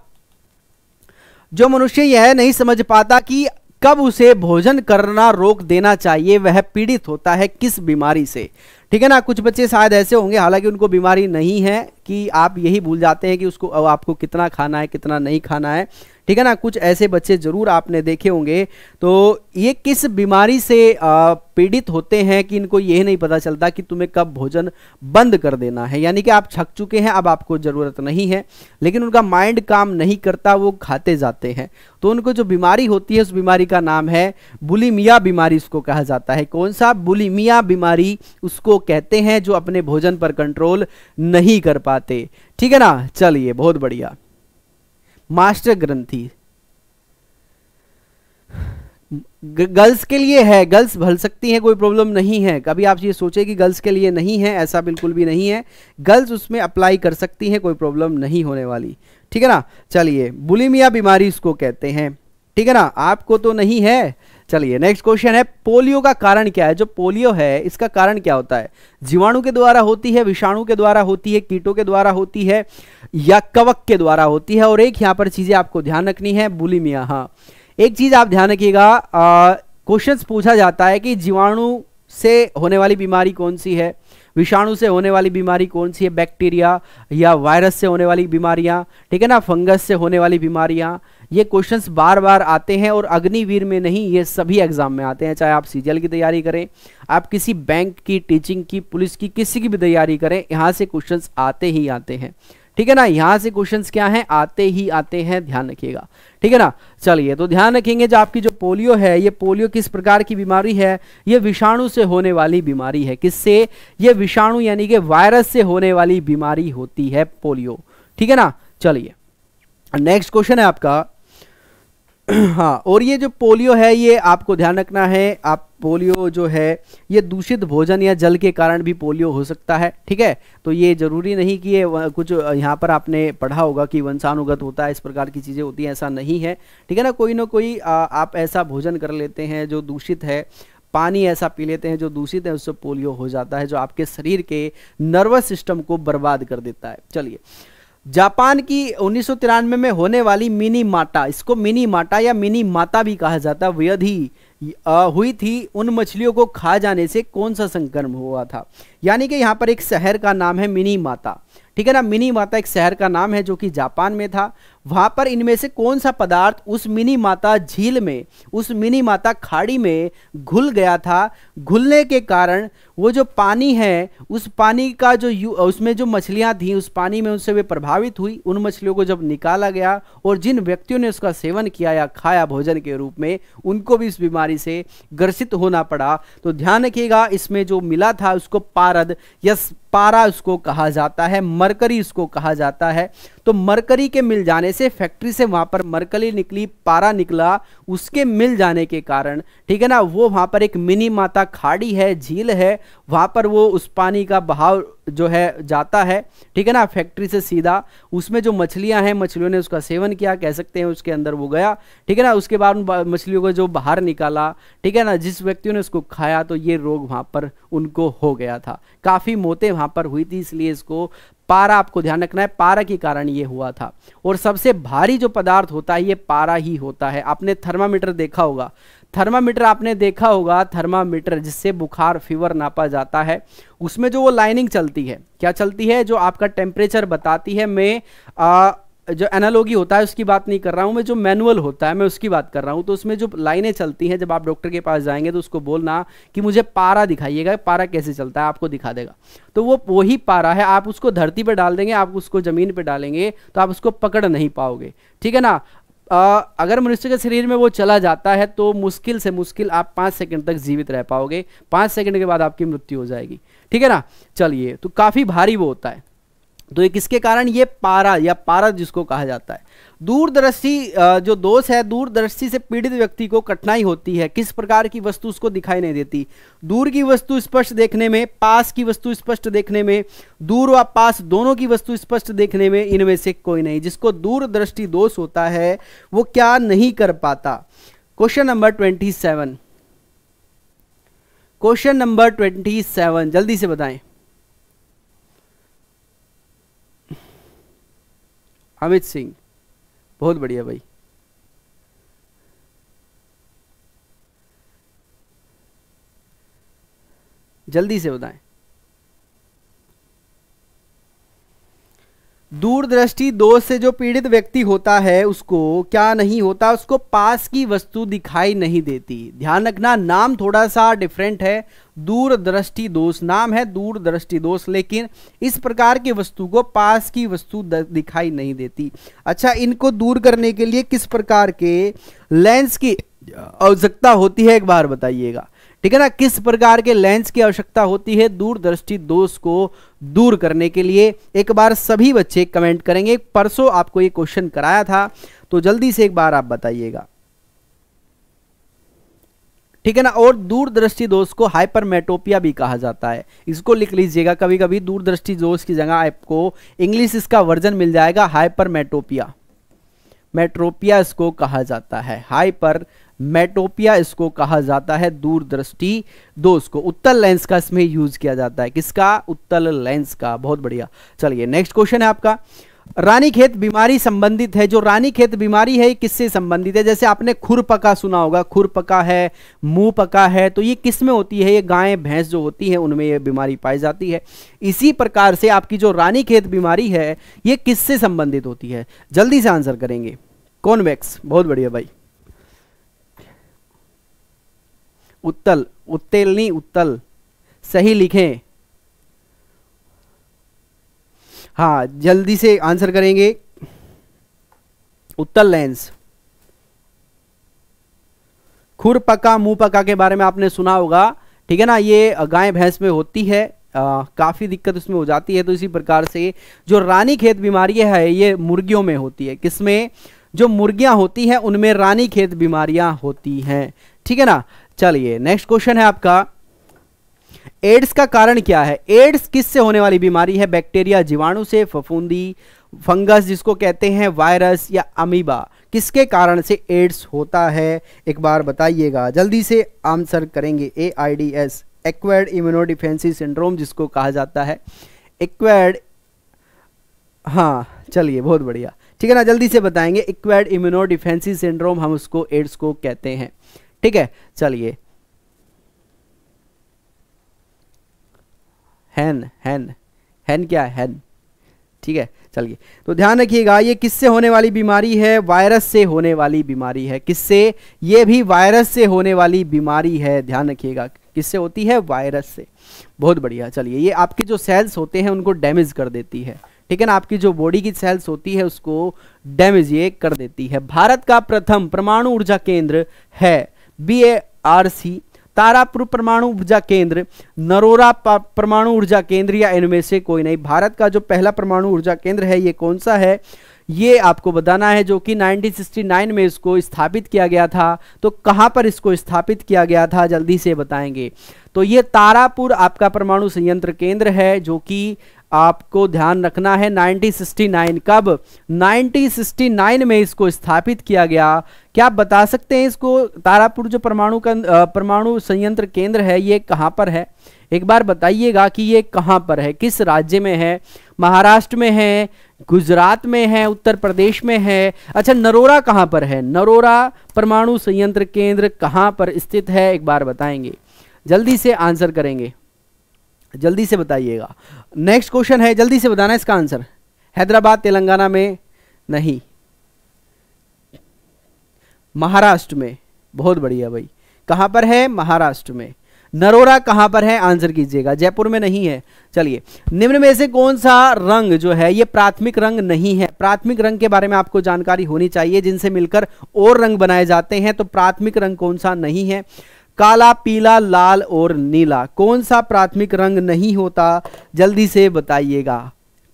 जो मनुष्य यह नहीं समझ पाता कि कब उसे भोजन करना रोक देना चाहिए वह पीड़ित होता है किस बीमारी से ठीक है ना कुछ बच्चे शायद ऐसे होंगे हालांकि उनको बीमारी नहीं है कि आप यही भूल जाते हैं कि उसको आपको कितना खाना है कितना नहीं खाना है ठीक है ना कुछ ऐसे बच्चे ज़रूर आपने देखे होंगे तो ये किस बीमारी से पीड़ित होते हैं कि इनको ये नहीं पता चलता कि तुम्हें कब भोजन बंद कर देना है यानी कि आप छक चुके हैं अब आपको ज़रूरत नहीं है लेकिन उनका माइंड काम नहीं करता वो खाते जाते हैं तो उनको जो बीमारी होती है उस बीमारी का नाम है बुलिमिया बीमारी उसको कहा जाता है कौन सा बुलिमिया बीमारी उसको कहते हैं जो अपने भोजन पर कंट्रोल नहीं कर पाते ठीक है ना चलिए बहुत बढ़िया मास्टर ग्रंथि गर्ल्स के लिए है गर्ल्स भल सकती हैं कोई प्रॉब्लम नहीं है कभी आप ये सोचे कि गर्ल्स के लिए नहीं है ऐसा बिल्कुल भी नहीं है गर्ल्स उसमें अप्लाई कर सकती हैं कोई प्रॉब्लम नहीं होने वाली ठीक है ना चलिए बुलिमिया बीमारी इसको कहते हैं ठीक है ना आपको तो नहीं है चलिए नेक्स्ट क्वेश्चन है पोलियो का कारण क्या है जो पोलियो है इसका कारण क्या होता है जीवाणु के द्वारा होती है विषाणु के द्वारा होती है कीटों के द्वारा होती है या कवक के द्वारा होती है और एक यहां पर चीजें आपको ध्यान रखनी है बुलिमिया हाँ एक चीज आप ध्यान रखिएगा क्वेश्चन पूछा जाता है कि जीवाणु से होने वाली बीमारी कौन सी है विषाणु से होने वाली बीमारी कौन सी है बैक्टीरिया या वायरस से होने वाली बीमारियां ठीक है ना फंगस से होने वाली बीमारियां ये क्वेश्चंस बार बार आते हैं और अग्निवीर में नहीं ये सभी एग्जाम में आते हैं चाहे आप सीजीएल की तैयारी करें आप किसी बैंक की टीचिंग की पुलिस की किसी की भी तैयारी करें यहां से क्वेश्चंस आते ही आते हैं ठीक है ना यहाँ से क्वेश्चंस क्या हैं आते ही आते हैं ध्यान रखिएगा ठीक है ना चलिए तो ध्यान रखेंगे जो आपकी जो पोलियो है ये पोलियो किस प्रकार की बीमारी है ये विषाणु से होने वाली बीमारी है किससे ये विषाणु यानी कि वायरस से होने वाली बीमारी होती है पोलियो ठीक है ना चलिए नेक्स्ट क्वेश्चन है आपका हाँ और ये जो पोलियो है ये आपको ध्यान रखना है आप पोलियो जो है ये दूषित भोजन या जल के कारण भी पोलियो हो सकता है ठीक है तो ये जरूरी नहीं कि ये कुछ यहाँ पर आपने पढ़ा होगा कि वंशानुगत होता है इस प्रकार की चीज़ें होती हैं ऐसा नहीं है ठीक है ना कोई ना कोई आ, आप ऐसा भोजन कर लेते हैं जो दूषित है पानी ऐसा पी लेते हैं जो दूषित है उससे पोलियो हो जाता है जो आपके शरीर के नर्वस सिस्टम को बर्बाद कर देता है चलिए जापान की उन्नीस में होने वाली मिनी माटा इसको मिनी माटा या मिनी माता भी कहा जाता है व्यधि हुई थी उन मछलियों को खा जाने से कौन सा संक्रम हुआ था यानी कि यहाँ पर एक शहर का नाम है मिनी माता ठीक है ना मिनी माता एक शहर का नाम है जो कि जापान में था वहां पर इनमें से कौन सा पदार्थ उस मिनी माता झील में उस मिनी माता खाड़ी में घुल गया था घुलने के कारण वो जो पानी है उस पानी का जो उसमें जो मछलियां थी उस पानी में उनसे वे प्रभावित हुई उन मछलियों को जब निकाला गया और जिन व्यक्तियों ने उसका सेवन किया या खाया भोजन के रूप में उनको भी इस बीमारी से ग्रसित होना पड़ा तो ध्यान रखिएगा इसमें जो मिला था उसको पारद या पारा उसको कहा जाता है मरकरी उसको कहा जाता है तो मरकरी के मिल जाने से फैक्ट्री से वहां पर मरकरी निकली पारा निकला उसके मिल जाने के कारण ठीक है ना वो वहां पर एक मिनी माता खाड़ी है झील है वहां पर वो उस पानी का बहाव जो है जाता है ठीक है ना फैक्ट्री से सीधा उसमें जो मछलियां हैं मछलियों ने उसका सेवन किया कह सकते हैं उसके अंदर वो गया ठीक है ना उसके बाद उन मछलियों को जो बाहर निकाला ठीक है ना जिस व्यक्तियों ने उसको खाया तो ये रोग वहां पर उनको हो गया था काफ़ी मौतें वहां पर हुई थी इसलिए इसको पारा आपको ध्यान रखना है पारा के कारण ये हुआ था और सबसे भारी जो पदार्थ होता है ये पारा ही होता है आपने थर्मामीटर देखा होगा थर्मामीटर आपने देखा होगा थर्मामीटर जिससे बुखार फीवर नापा जाता है उसमें जो वो लाइनिंग चलती है क्या चलती है जो आपका टेम्परेचर बताती है मैं जो एनालॉगी होता है उसकी बात नहीं कर रहा हूँ मैं जो मैनुअल होता है मैं उसकी बात कर रहा हूँ तो उसमें जो लाइनें चलती हैं जब आप डॉक्टर के पास जाएंगे तो उसको बोलना कि मुझे पारा दिखाइएगा पारा कैसे चलता है आपको दिखा देगा तो वो वही पारा है आप उसको धरती पर डाल देंगे आप उसको ज़मीन पर डालेंगे तो आप उसको पकड़ नहीं पाओगे ठीक है ना आ, अगर मनुष्य के शरीर में वो चला जाता है तो मुश्किल से मुश्किल आप पाँच सेकंड तक जीवित रह पाओगे पाँच सेकंड के बाद आपकी मृत्यु हो जाएगी ठीक है ना चलिए तो काफ़ी भारी वो होता है तो एक इसके कारण ये पारा या पारा जिसको कहा जाता है दूरदृष्टि जो दोष है दूरदृष्टि से पीड़ित व्यक्ति को कठिनाई होती है किस प्रकार की वस्तु उसको दिखाई नहीं देती दूर की वस्तु स्पष्ट देखने में पास की वस्तु स्पष्ट देखने में दूर व पास दोनों की वस्तु स्पष्ट देखने में इनमें से कोई नहीं जिसको दूरदृष्टि दोष होता है वो क्या नहीं कर पाता question number twenty seven question number twenty seven जल्दी से बताएं अमित सिंह बहुत बढ़िया भाई जल्दी से बताएं दूरदृष्टि दोष से जो पीड़ित व्यक्ति होता है उसको क्या नहीं होता उसको पास की वस्तु दिखाई नहीं देती ध्यान रखना नाम थोड़ा सा डिफरेंट है दूरदृष्टि दोष नाम है दूरदृष्टि दोष लेकिन इस प्रकार की वस्तु को पास की वस्तु दिखाई नहीं देती अच्छा इनको दूर करने के लिए किस प्रकार के लेंस की आवश्यकता होती है एक बार बताइएगा ठीक है ना किस प्रकार के लेंस की आवश्यकता होती है दूरदृष्टि दोष को दूर करने के लिए एक बार सभी बच्चे कमेंट करेंगे परसों आपको ये क्वेश्चन कराया था तो जल्दी से एक बार आप बताइएगा ठीक है ना और दूरदृष्टि दोष को हाइपरमेटोपिया भी कहा जाता है इसको लिख लीजिएगा कभी कभी दूरदृष्टि दोष की जगह आपको इंग्लिश इसका वर्जन मिल जाएगा हाइपरमेटोपिया मेट्रोपिया इसको कहा जाता है हाइपर मेटोपिया इसको कहा जाता है दूरदृष्टि दोष को उत्तल लेंस का इसमें यूज किया जाता है किसका उत्तल लेंस का बहुत बढ़िया चलिए नेक्स्ट क्वेश्चन है आपका रानीखेत बीमारी संबंधित है जो रानीखेत बीमारी है किससे संबंधित है जैसे आपने खुरपका सुना होगा खुरपका है मुंह पका है तो ये किस में होती है ये गाय भैंस जो होती है उनमें ये बीमारी पाई जाती है इसी प्रकार से आपकी जो रानीखेत बीमारी है ये किससे संबंधित होती है जल्दी से आंसर करेंगे कॉन्वेक्स बहुत बढ़िया भाई उत्तल उत्तेलनी उत्तल सही लिखें हाँ जल्दी से आंसर करेंगे उत्तल लेंस खुर पका मुंह पका के बारे में आपने सुना होगा ठीक है ना ये गाय भैंस में होती है काफ़ी दिक्कत उसमें हो जाती है तो इसी प्रकार से जो रानी खेत बीमारी है ये मुर्गियों में होती है किसमें जो मुर्गियां होती हैं उनमें रानी खेत बीमारियां होती हैं ठीक है ना चलिए नेक्स्ट क्वेश्चन है आपका एड्स का कारण क्या है एड्स किससे होने वाली बीमारी है बैक्टीरिया जीवाणु से फफूंदी फंगस जिसको कहते हैं वायरस या अमीबा किसके कारण से एड्स होता है एक बार बताइएगा जल्दी से आंसर करेंगे A I D S acquired immunodeficiency syndrome जिसको कहा जाता है एक्वेड हाँ चलिए बहुत बढ़िया ठीक है ना जल्दी से बताएंगे इक्वेड इम्यूनोडिफेंसी सिंड्रोम हम उसको एड्स को कहते हैं ठीक है चलिए हैन हैन हैन क्या है हैन ठीक है चलिए तो ध्यान रखिएगा ये किससे होने वाली बीमारी है वायरस से होने वाली बीमारी है किससे ये भी वायरस से होने वाली बीमारी है ध्यान रखिएगा किससे होती है वायरस से बहुत बढ़िया चलिए ये आपके जो सेल्स होते हैं उनको डैमेज कर देती है ठीक है ना आपकी जो बॉडी की सेल्स होती है उसको डैमेज ये कर देती है भारत का प्रथम परमाणु ऊर्जा केंद्र है B A R C Tarapur परमाणु ऊर्जा केंद्र नरोरा परमाणु ऊर्जा केंद्र या इनमें से कोई नहीं भारत का जो पहला परमाणु ऊर्जा केंद्र है ये कौन सा है ये आपको बताना है जो कि 1969 में इसको स्थापित किया गया था तो कहां पर इसको स्थापित किया गया था जल्दी से बताएंगे तो ये तारापुर आपका परमाणु संयंत्र केंद्र है जो कि आपको ध्यान रखना है 1969 कब 1969 में इसको स्थापित किया गया क्या आप बता सकते हैं इसको तारापुर जो परमाणु का परमाणु संयंत्र केंद्र है ये कहाँ पर है एक बार बताइएगा कि ये कहाँ पर है किस राज्य में है महाराष्ट्र में है गुजरात में है उत्तर प्रदेश में है अच्छा नरोरा कहाँ पर है नरोरा परमाणु संयंत्र केंद्र कहाँ पर स्थित है एक बार बताएंगे जल्दी से आंसर करेंगे जल्दी से बताइएगा नेक्स्ट क्वेश्चन है जल्दी से बताना इसका आंसर हैदराबाद तेलंगाना में नहीं महाराष्ट्र में बहुत बढ़िया भाई कहाँ पर है महाराष्ट्र में नरोरा कहाँ पर है आंसर कीजिएगा जयपुर में नहीं है चलिए निम्न में से कौन सा रंग जो है ये प्राथमिक रंग नहीं है प्राथमिक रंग के बारे में आपको जानकारी होनी चाहिए जिनसे मिलकर और रंग बनाए जाते हैं तो प्राथमिक रंग कौन सा नहीं है काला पीला लाल और नीला कौन सा प्राथमिक रंग नहीं होता जल्दी से बताइएगा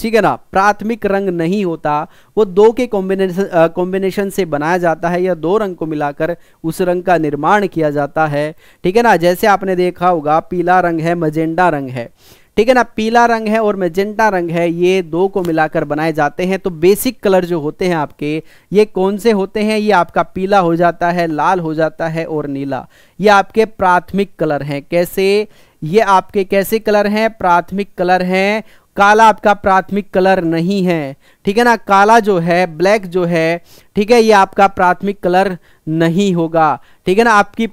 ठीक है ना प्राथमिक रंग नहीं होता वो दो के कॉम्बिनेशन कॉम्बिनेशन से बनाया जाता है या दो रंग को मिलाकर उस रंग का निर्माण किया जाता है ठीक है ना जैसे आपने देखा होगा पीला रंग है मजेंडा रंग है ठीक है ना पीला रंग है और मेजेंटा रंग है ये दो को मिलाकर बनाए जाते हैं तो बेसिक कलर जो होते हैं आपके ये कौन से होते हैं ये आपका पीला हो जाता है लाल हो जाता है और नीला ये आपके प्राथमिक कलर हैं कैसे ये आपके कैसे कलर हैं प्राथमिक कलर हैं काला आपका प्राथमिक कलर नहीं है ठीक है ना काला जो है ब्लैक जो है ठीक है ये आपका प्राथमिक कलर नहीं होगा ठीक है ना आपकी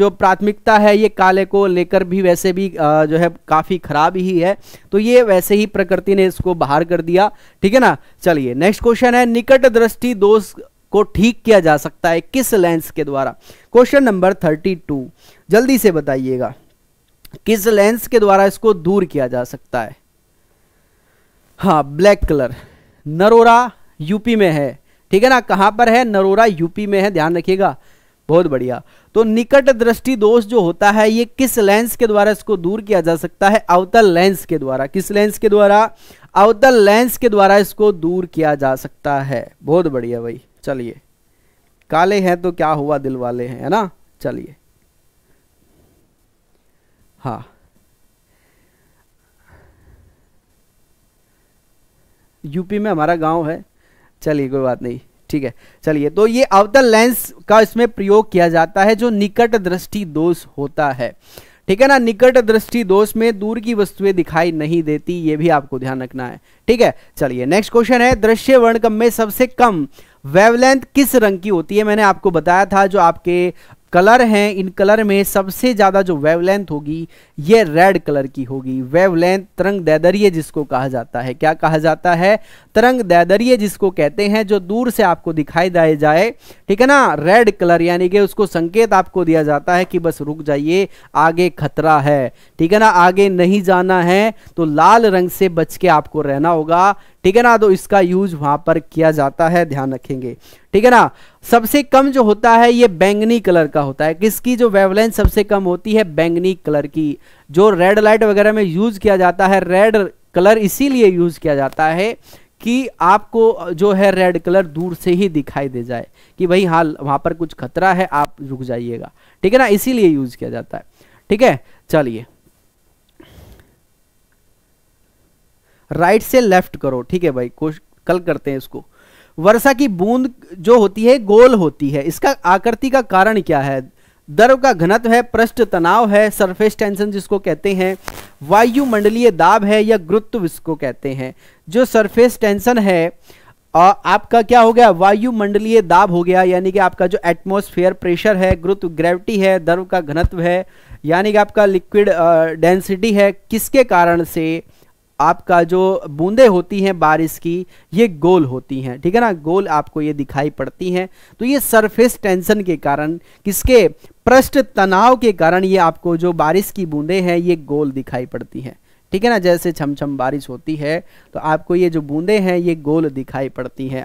जो प्राथमिकता है ये काले को लेकर भी वैसे भी जो है काफ़ी खराब ही है तो ये वैसे ही प्रकृति ने इसको बाहर कर दिया ठीक है ना चलिए नेक्स्ट क्वेश्चन है निकट दृष्टि दोष को ठीक किया जा सकता है किस लेंस के द्वारा क्वेश्चन नंबर थर्टी टू जल्दी से बताइएगा किस लेंस के द्वारा इसको दूर किया जा सकता है हाँ ब्लैक कलर नरोरा यूपी में है ठीक है ना कहाँ पर है नरोरा यूपी में है ध्यान रखिएगा बहुत बढ़िया तो निकट दृष्टि दोष जो होता है ये किस लेंस के द्वारा इसको दूर किया जा सकता है अवतल लेंस के द्वारा किस लेंस के द्वारा अवतल लेंस के द्वारा इसको दूर किया जा सकता है बहुत बढ़िया भाई चलिए काले हैं तो क्या हुआ दिल वाले हैं है ना चलिए हाँ यूपी में हमारा गांव है चलिए कोई बात नहीं ठीक है चलिए तो ये अवतल लेंस का इसमें प्रयोग किया जाता है जो निकट दृष्टि दोष होता है ठीक है ना निकट दृष्टि दोष में दूर की वस्तुएं दिखाई नहीं देती ये भी आपको ध्यान रखना है ठीक है चलिए नेक्स्ट क्वेश्चन है दृश्य वर्णकम में सबसे कम वेवलेंथ किस रंग की होती है मैंने आपको बताया था जो आपके कलर हैं इन कलर में सबसे ज़्यादा जो वेवलेंथ होगी ये रेड कलर की होगी वेवलेंथ तरंग दैदरीय जिसको कहा जाता है क्या कहा जाता है तरंग दैदरीय जिसको कहते हैं जो दूर से आपको दिखाई दे जाए ठीक है ना रेड कलर यानी कि उसको संकेत आपको दिया जाता है कि बस रुक जाइए आगे खतरा है ठीक है ना आगे नहीं जाना है तो लाल रंग से बच के आपको रहना होगा ठीक है ना तो इसका यूज वहां पर किया जाता है ध्यान रखेंगे ठीक है ना सबसे कम जो होता है ये बैंगनी कलर का होता है किसकी जो वेवलेंथ सबसे कम होती है बैंगनी कलर की जो रेड लाइट वगैरह में यूज किया जाता है रेड कलर इसीलिए यूज किया जाता है कि आपको जो है रेड कलर दूर से ही दिखाई दे जाए कि भाई हाल वहां पर कुछ खतरा है आप रुक जाइएगा ठीक है ना इसीलिए यूज किया जाता है ठीक है चलिए राइट से लेफ्ट करो ठीक है भाई कोश कल करते हैं इसको वर्षा की बूंद जो होती है गोल होती है इसका आकृति का कारण क्या है द्रव का घनत्व है पृष्ठ तनाव है सरफेस टेंशन जिसको कहते हैं वायुमंडलीय दाब है या गुरुत्व इसको कहते हैं जो सरफेस टेंशन है आ, आपका क्या हो गया वायुमंडलीय दाब हो गया यानी कि आपका जो एटमॉस्फेयर प्रेशर है गुरुत्व ग्रेविटी है द्रव का घनत्व है यानी कि आपका लिक्विड डेंसिटी है किसके कारण से आपका जो बूंदे होती हैं बारिश की ये गोल होती हैं ठीक है ना गोल आपको ये दिखाई पड़ती हैं तो ये सरफेस टेंशन के कारण किसके पृष्ठ तनाव के कारण ये आपको जो बारिश की बूंदे हैं ये गोल दिखाई पड़ती हैं ठीक है ना जैसे छमछम बारिश होती है तो आपको ये जो बूंदे हैं ये गोल दिखाई पड़ती हैं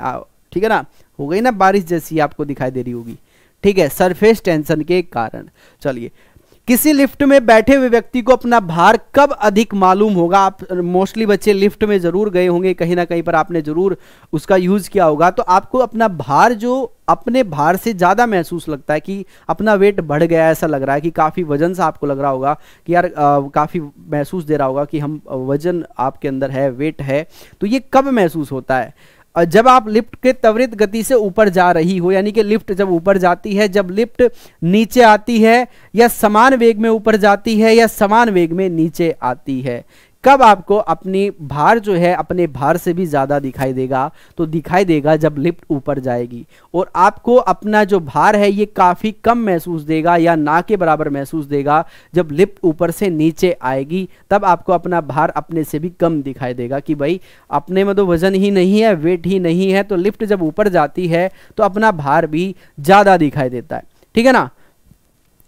ठीक है ना हो गई ना बारिश जैसी आपको दिखाई दे रही होगी ठीक है सरफेस टेंशन के कारण चलिए किसी लिफ्ट में बैठे हुए व्यक्ति को अपना भार कब अधिक मालूम होगा आप मोस्टली बच्चे लिफ्ट में ज़रूर गए होंगे कहीं ना कहीं पर आपने ज़रूर उसका यूज़ किया होगा तो आपको अपना भार जो अपने भार से ज़्यादा महसूस लगता है कि अपना वेट बढ़ गया ऐसा लग रहा है कि काफ़ी वजन सा आपको लग रहा होगा कि यार काफ़ी महसूस दे रहा होगा कि हम वजन आपके अंदर है वेट है तो ये कब महसूस होता है जब आप लिफ्ट के त्वरित गति से ऊपर जा रही हो यानी कि लिफ्ट जब ऊपर जाती है जब लिफ्ट नीचे आती है या समान वेग में ऊपर जाती है या समान वेग में नीचे आती है कब आपको अपनी भार जो है अपने भार से भी ज़्यादा दिखाई देगा तो दिखाई देगा जब लिफ्ट ऊपर जाएगी और आपको अपना जो भार है ये काफ़ी कम महसूस देगा या ना के बराबर महसूस देगा जब लिफ्ट ऊपर से नीचे आएगी तब आपको अपना भार अपने से भी कम दिखाई देगा कि भाई अपने में तो वज़न ही नहीं है वेट ही नहीं है तो लिफ्ट जब ऊपर जाती है तो अपना भार भी ज़्यादा दिखाई देता है ठीक है ना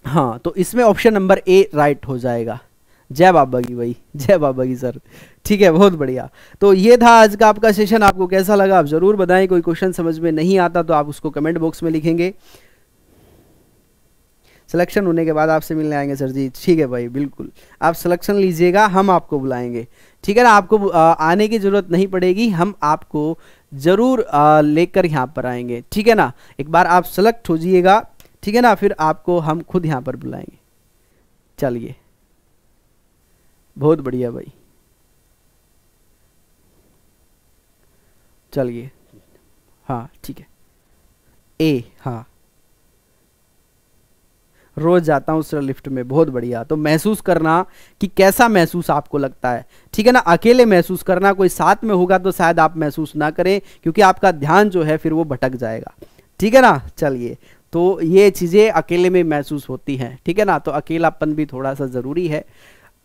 हाँ तो इसमें ऑप्शन नंबर ए राइट हो जाएगा जय बाबा की भाई जय बाबा की सर ठीक है बहुत बढ़िया तो ये था आज का आपका सेशन आपको कैसा लगा आप ज़रूर बताएं कोई क्वेश्चन समझ में नहीं आता तो आप उसको कमेंट बॉक्स में लिखेंगे सिलेक्शन होने के बाद आपसे मिलने आएंगे सर जी ठीक है भाई बिल्कुल आप सिलेक्शन लीजिएगा हम आपको बुलाएंगे ठीक है ना आपको आने की ज़रूरत नहीं पड़ेगी हम आपको ज़रूर लेकर यहाँ पर आएंगे ठीक है ना एक बार आप सेलेक्ट हो जाइएगा ठीक है ना फिर आपको हम खुद यहाँ पर बुलाएंगे चलिए बहुत बढ़िया भाई चलिए हाँ ठीक है ए हाँ रोज जाता हूं उस लिफ्ट में बहुत बढ़िया तो महसूस करना कि कैसा महसूस आपको लगता है ठीक है ना अकेले महसूस करना कोई साथ में होगा तो शायद आप महसूस ना करें क्योंकि आपका ध्यान जो है फिर वो भटक जाएगा ठीक है ना चलिए तो ये चीज़ें अकेले में महसूस होती हैं ठीक है ना तो अकेलापन भी थोड़ा सा ज़रूरी है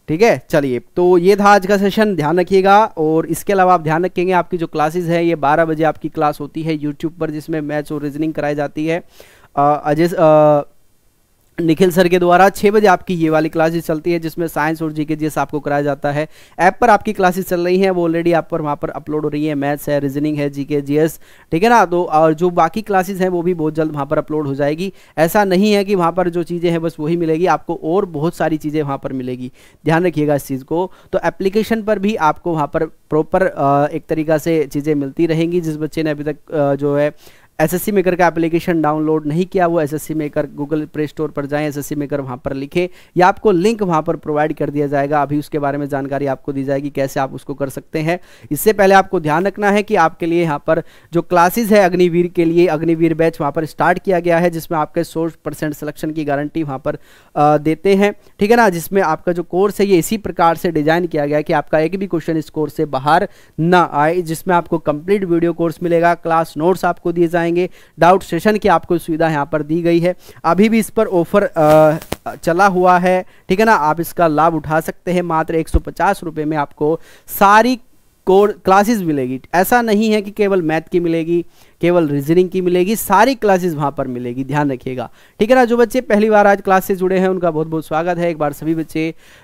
ठीक है चलिए तो ये था आज का सेशन ध्यान रखिएगा और इसके अलावा आप ध्यान रखेंगे आपकी जो क्लासेस है ये 12 बजे आपकी क्लास होती है यूट्यूब पर जिसमें मैथ्स और रीजनिंग कराई जाती है अजय निखिल सर के द्वारा छः बजे आपकी ये वाली क्लासेस चलती है जिसमें साइंस और जीके जीएस आपको कराया जाता है ऐप पर आपकी क्लासेस चल रही हैं वो ऑलरेडी आप पर वहाँ पर अपलोड हो रही है मैथ्स है रीजनिंग है जीके जीएस ठीक है ना तो और जो बाकी क्लासेस हैं वो भी बहुत जल्द वहाँ पर अपलोड हो जाएगी ऐसा नहीं है कि वहाँ पर जो चीज़ें हैं बस वही मिलेगी आपको और बहुत सारी चीज़ें वहाँ पर मिलेगी ध्यान रखिएगा इस चीज़ को तो एप्लीकेशन पर भी आपको वहाँ पर प्रॉपर एक तरीका से चीज़ें मिलती रहेंगी जिस बच्चे ने अभी तक जो है एस एस सी मेकर का एप्लीकेशन डाउनलोड नहीं किया वो S S C maker Google Play Store पर जाएं एस एस सी मेकर वहाँ पर लिखें या आपको लिंक वहाँ पर प्रोवाइड कर दिया जाएगा अभी उसके बारे में जानकारी आपको दी जाएगी कैसे आप उसको कर सकते हैं इससे पहले आपको ध्यान रखना है कि आपके लिए यहाँ पर जो क्लासेज है अग्निवीर के लिए अग्निवीर बैच वहाँ पर स्टार्ट किया गया है जिसमें आपके सौ परसेंट सिलेक्शन की गारंटी वहाँ पर देते हैं ठीक है ना जिसमें आपका जो कोर्स है ये इसी प्रकार से डिजाइन किया गया कि आपका एक भी क्वेश्चन इस कोर्स से बाहर ना आए जिसमें आपको कंप्लीट वीडियो कोर्स मिलेगा क्लास नोट्स आपको दिए जाए जाएंगे डाउट सेशन की आपको सुविधा यहाँ पर दी गई है अभी भी इस पर ऑफर चला हुआ है ठीक है ना आप इसका लाभ उठा सकते हैं मात्र एक सौ में आपको सारी कोर क्लासेस मिलेगी ऐसा नहीं है कि केवल मैथ की मिलेगी केवल रीजनिंग की मिलेगी सारी क्लासेस वहाँ पर मिलेगी ध्यान रखिएगा ठीक है ना जो बच्चे पहली बार आज क्लास से जुड़े हैं उनका बहुत बहुत स्वागत है एक बार सभी बच्चे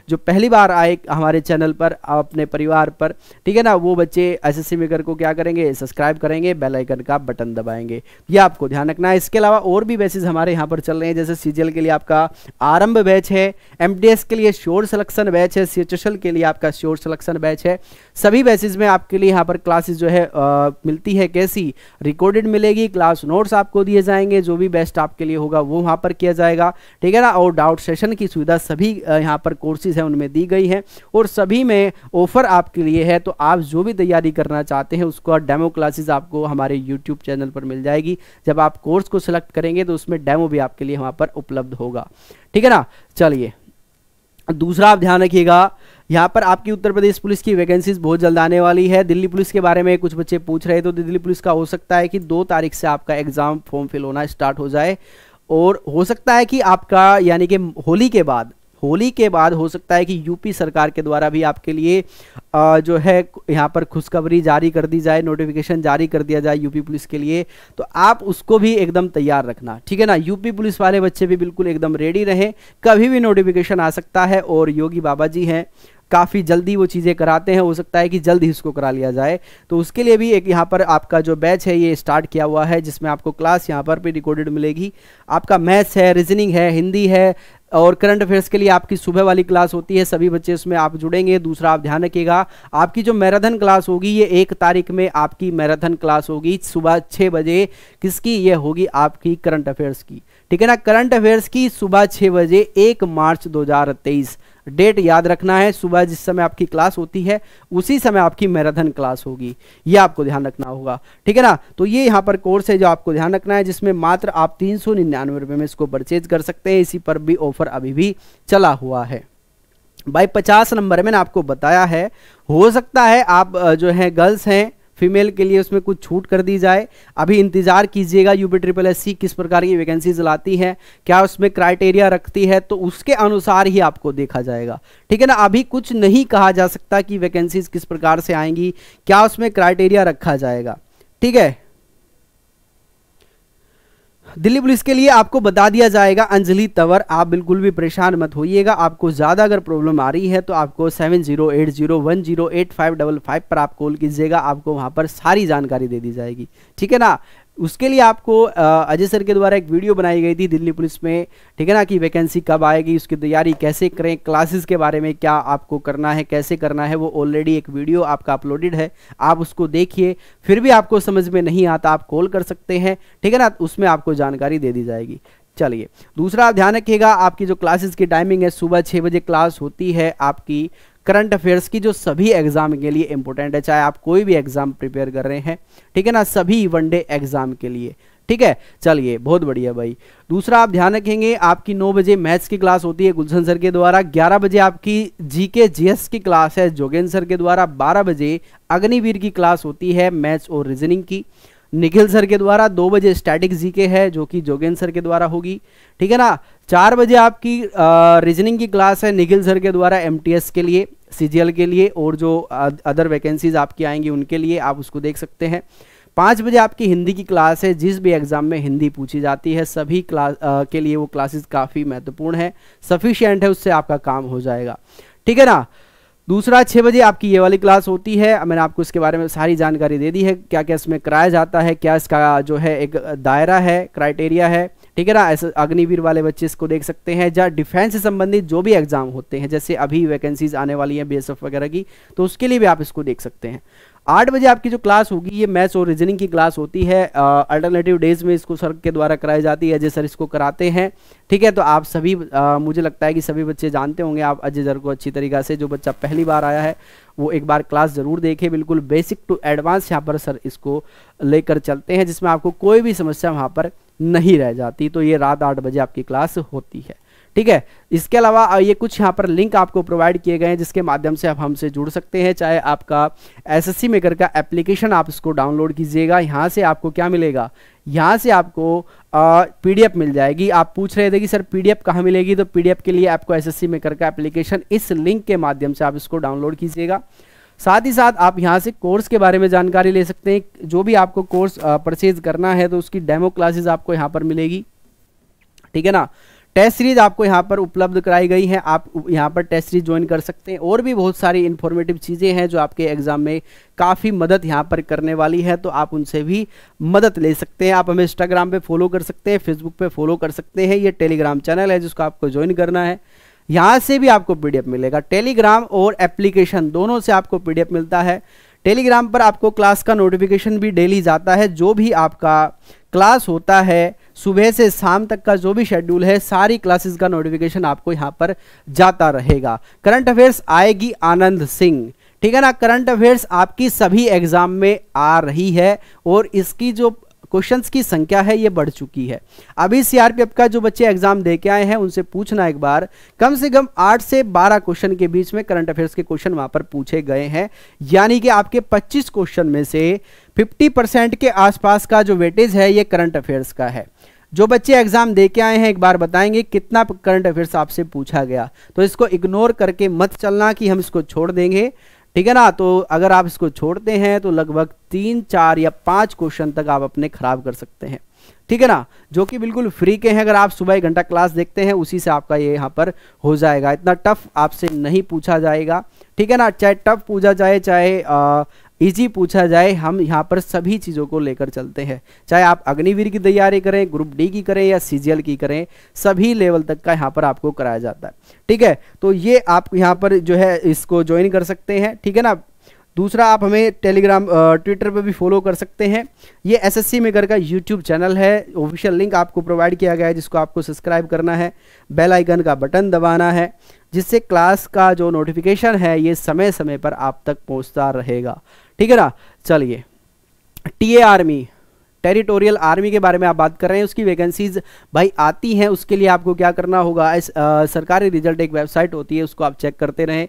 जो पहली बार आए हमारे चैनल पर अपने परिवार पर ठीक है ना वो बच्चे एस एस मेकर को क्या करेंगे सब्सक्राइब करेंगे बेलाइकन का बटन दबाएंगे ये आपको ध्यान रखना है इसके अलावा और भी बैसेज हमारे यहाँ पर चल रहे हैं जैसे सीजीएल के लिए आपका आरंभ बैच है एम के लिए श्योर सिलेक्शन बैच है सी के लिए आपका श्योर सिलेक्शन बैच है सभी बैसेज में आपके लिए यहाँ पर क्लासेज जो है मिलती है कैसी रिकॉर्ड रिकॉर्डेड मिलेगी क्लास नोट्स आपको दिए जाएंगे जो भी बेस्ट आपके लिए होगा वो वहाँ पर किया जाएगा ठीक है ना और डाउट सेशन की सुविधा सभी यहाँ पर कोर्सेज हैं उनमें दी गई है और सभी में ऑफर आपके लिए है तो आप जो भी तैयारी करना चाहते हैं उसका डेमो क्लासेज आपको हमारे यूट्यूब चैनल पर मिल जाएगी जब आप कोर्स को सिलेक्ट करेंगे तो उसमें डेमो भी आपके लिए वहाँ पर उपलब्ध होगा ठीक है ना चलिए दूसरा आप ध्यान रखिएगा यहाँ पर आपकी उत्तर प्रदेश पुलिस की वैकेंसीज बहुत जल्द आने वाली है दिल्ली पुलिस के बारे में कुछ बच्चे पूछ रहे तो दिल्ली पुलिस का हो सकता है कि दो तारीख से आपका एग्जाम फॉर्म फिल होना स्टार्ट हो जाए और हो सकता है कि आपका यानी कि होली के बाद होली के बाद हो सकता है कि यूपी सरकार के द्वारा भी आपके लिए जो है यहाँ पर खुशखबरी जारी कर दी जाए नोटिफिकेशन जारी कर दिया जाए यूपी पुलिस के लिए तो आप उसको भी एकदम तैयार रखना ठीक है ना यूपी पुलिस वाले बच्चे भी बिल्कुल एकदम रेडी रहें कभी भी नोटिफिकेशन आ सकता है और योगी बाबा जी हैं काफ़ी जल्दी वो चीज़ें कराते हैं हो सकता है कि जल्द ही उसको करा लिया जाए तो उसके लिए भी एक यहाँ पर आपका जो बैच है ये स्टार्ट किया हुआ है जिसमें आपको क्लास यहाँ पर भी रिकॉर्डेड मिलेगी आपका मैथ्स है रीजनिंग है हिंदी है और करंट अफेयर्स के लिए आपकी सुबह वाली क्लास होती है सभी बच्चे उसमें आप जुड़ेंगे दूसरा आप ध्यान रखिएगा आपकी जो मैराथन क्लास होगी ये एक तारीख में आपकी मैराथन क्लास होगी सुबह छः बजे किसकी ये होगी आपकी करंट अफेयर्स की ठीक है ना करंट अफेयर्स की सुबह छः बजे एक मार्च दो डेट याद रखना है सुबह जिस समय आपकी क्लास होती है उसी समय आपकी मैराथन क्लास होगी ये आपको ध्यान रखना होगा ठीक है ना तो ये यहाँ पर कोर्स है जो आपको ध्यान रखना है जिसमें मात्र आप तीन सौ निन्यानवे रुपये में इसको परचेज कर सकते हैं इसी पर भी ऑफर अभी भी चला हुआ है बाई पचास नंबर मैंने आपको बताया है हो सकता है आप जो है गर्ल्स हैं फीमेल के लिए उसमें कुछ छूट कर दी जाए अभी इंतज़ार कीजिएगा यूपी ट्रिपल एस सी किस प्रकार की वैकेंसीज लाती है क्या उसमें क्राइटेरिया रखती है तो उसके अनुसार ही आपको देखा जाएगा ठीक है ना अभी कुछ नहीं कहा जा सकता कि वैकेंसीज किस प्रकार से आएंगी क्या उसमें क्राइटेरिया रखा जाएगा ठीक है दिल्ली पुलिस के लिए आपको बता दिया जाएगा अंजलि तवर आप बिल्कुल भी परेशान मत होइएगा आपको ज़्यादा अगर प्रॉब्लम आ रही है तो आपको seven zero eight zero one zero eight five double five पर आप कॉल कीजिएगा आपको वहाँ पर सारी जानकारी दे दी जाएगी ठीक है ना उसके लिए आपको अजय सर के द्वारा एक वीडियो बनाई गई थी दिल्ली पुलिस में ठीक है ना कि वैकेंसी कब आएगी उसकी तैयारी कैसे करें क्लासेस के बारे में क्या आपको करना है कैसे करना है वो ऑलरेडी एक वीडियो आपका अपलोडेड है आप उसको देखिए फिर भी आपको समझ में नहीं आता आप कॉल कर सकते हैं ठीक है ना उसमें आपको जानकारी दे दी जाएगी चलिए दूसरा ध्यान रखिएगा आपकी जो क्लासेस की टाइमिंग है सुबह छः बजे क्लास होती है आपकी करंट अफेयर्स की जो सभी एग्जाम के लिए इंपॉर्टेंट है चाहे आप कोई भी एग्जाम प्रिपेयर कर रहे हैं ठीक है ना सभी वनडे एग्जाम के लिए ठीक है चलिए बहुत बढ़िया भाई दूसरा आप ध्यान रखेंगे आपकी 9 बजे मैथ्स की क्लास होती है गुलशन सर के द्वारा 11 बजे आपकी जीके जीएस की क्लास है जोगेंद्र सर के द्वारा 12 बजे अग्निवीर की क्लास होती है मैथ्स और रीजनिंग की निखिल सर के द्वारा दो बजे स्टैटिक जीके है जो कि जोगेंद्र सर के द्वारा होगी ठीक है ना चार बजे आपकी रीजनिंग की क्लास है निखिल सर के द्वारा एमटीएस के लिए सीजीएल के लिए और जो अदर वैकेंसीज आपकी आएंगी उनके लिए आप उसको देख सकते हैं पाँच बजे आपकी हिंदी की क्लास है जिस भी एग्ज़ाम में हिंदी पूछी जाती है सभी क्लास आ, के लिए वो क्लासेस काफ़ी महत्वपूर्ण है सफिशियंट है उससे आपका काम हो जाएगा ठीक है ना दूसरा छः बजे आपकी ये वाली क्लास होती है मैंने आपको इसके बारे में सारी जानकारी दे दी है क्या क्या इसमें कराया जाता है क्या इसका जो है एक दायरा है क्राइटेरिया है ठीक है ना ऐसे अग्निवीर वाले बच्चे इसको देख सकते हैं जहाँ डिफेंस से संबंधित जो भी एग्जाम होते हैं जैसे अभी वैकेंसीज आने वाली हैं बी वगैरह की तो उसके लिए भी आप इसको देख सकते हैं आठ बजे आपकी जो क्लास होगी ये मैथ्स और रीजनिंग की क्लास होती है अल्टरनेटिव डेज में इसको सर के द्वारा कराई जाती है अजय सर इसको कराते हैं ठीक है तो आप सभी आ, मुझे लगता है कि सभी बच्चे जानते होंगे आप अजय सर को अच्छी तरीक़ा से जो बच्चा पहली बार आया है वो एक बार क्लास ज़रूर देखे बिल्कुल बेसिक टू एडवांस यहाँ पर सर इसको लेकर चलते हैं जिसमें आपको कोई भी समस्या वहाँ पर नहीं रह जाती तो ये रात आठ बजे आपकी क्लास होती है ठीक है इसके अलावा ये कुछ यहाँ पर लिंक आपको प्रोवाइड किए गए हैं जिसके माध्यम से आप हमसे जुड़ सकते हैं चाहे आपका एसएससी मेकर का एप्लीकेशन आप इसको डाउनलोड कीजिएगा यहाँ से आपको क्या मिलेगा यहाँ से आपको पीडीएफ मिल जाएगी आप पूछ रहे थे कि सर पीडीएफ कहाँ मिलेगी तो पीडीएफ के लिए आपको एस मेकर का एप्लीकेशन इस लिंक के माध्यम से आप इसको डाउनलोड कीजिएगा साथ ही साथ आप यहां से कोर्स के बारे में जानकारी ले सकते हैं जो भी आपको कोर्स परचेज करना है तो उसकी डेमो क्लासेस आपको यहाँ पर मिलेगी ठीक है ना टेस्ट सीरीज आपको यहाँ पर उपलब्ध कराई गई है आप यहाँ पर टेस्ट सीरीज ज्वाइन कर सकते हैं और भी बहुत सारी इन्फॉर्मेटिव चीज़ें हैं जो आपके एग्ज़ाम में काफ़ी मदद यहाँ पर करने वाली है तो आप उनसे भी मदद ले सकते हैं आप हमें इंस्टाग्राम पे फॉलो कर सकते हैं फेसबुक पे फॉलो कर सकते हैं ये टेलीग्राम चैनल है जिसको आपको ज्वाइन करना है यहाँ से भी आपको पी मिलेगा टेलीग्राम और एप्लीकेशन दोनों से आपको पी मिलता है टेलीग्राम पर आपको क्लास का नोटिफिकेशन भी डेली जाता है जो भी आपका क्लास होता है सुबह से शाम तक का जो भी शेड्यूल है सारी क्लासेस का नोटिफिकेशन आपको यहाँ पर जाता रहेगा करंट अफेयर्स आएगी आनंद सिंह ठीक है ना करंट अफेयर्स आपकी सभी एग्जाम में आ रही है और इसकी जो क्वेश्चंस की संख्या है ये बढ़ चुकी है अभी सीआरपीएफ का जो बच्चे एग्जाम दे के आए हैं उनसे पूछना एक बार कम से कम आठ से बारह क्वेश्चन के बीच में करंट अफेयर्स के क्वेश्चन वहां पर पूछे गए हैं यानी कि आपके पच्चीस क्वेश्चन में से फिफ्टी परसेंट के आसपास का जो वेटेज है ये करंट अफेयर्स का है जो बच्चे एग्जाम दे के आए हैं एक बार बताएंगे कितना करंट अफेयर्स आपसे पूछा गया तो इसको इग्नोर करके मत चलना कि हम इसको छोड़ देंगे ठीक है ना तो अगर आप इसको छोड़ते हैं तो लगभग तीन चार या पांच क्वेश्चन तक आप अपने खराब कर सकते हैं ठीक है ना जो कि बिल्कुल फ्री के हैं अगर आप सुबह एक घंटा क्लास देखते हैं उसी से आपका ये यहाँ पर हो जाएगा इतना टफ आपसे नहीं पूछा जाएगा ठीक है ना चाहे टफ पूछा जाए चाहे इजी पूछा जाए हम यहाँ पर सभी चीज़ों को लेकर चलते हैं चाहे आप अग्निवीर की तैयारी करें ग्रुप डी की करें या सी की करें सभी लेवल तक का यहाँ पर आपको कराया जाता है ठीक है तो ये आप यहाँ पर जो है इसको ज्वाइन कर सकते हैं ठीक है ना दूसरा आप हमें टेलीग्राम ट्विटर पर भी फॉलो कर सकते हैं ये एस एस सी मेकर का यूट्यूब चैनल है ऑफिशियल लिंक आपको प्रोवाइड किया गया है जिसको आपको सब्सक्राइब करना है बेल आइकन का बटन दबाना है जिससे क्लास का जो नोटिफिकेशन है ये समय समय पर आप तक पहुंचता रहेगा ठीक है ना चलिए टी आर्मी टेरिटोरियल आर्मी के बारे में आप बात कर रहे हैं उसकी वैकेंसीज भाई आती हैं उसके लिए आपको क्या करना होगा इस आ, सरकारी रिजल्ट एक वेबसाइट होती है उसको आप चेक करते रहें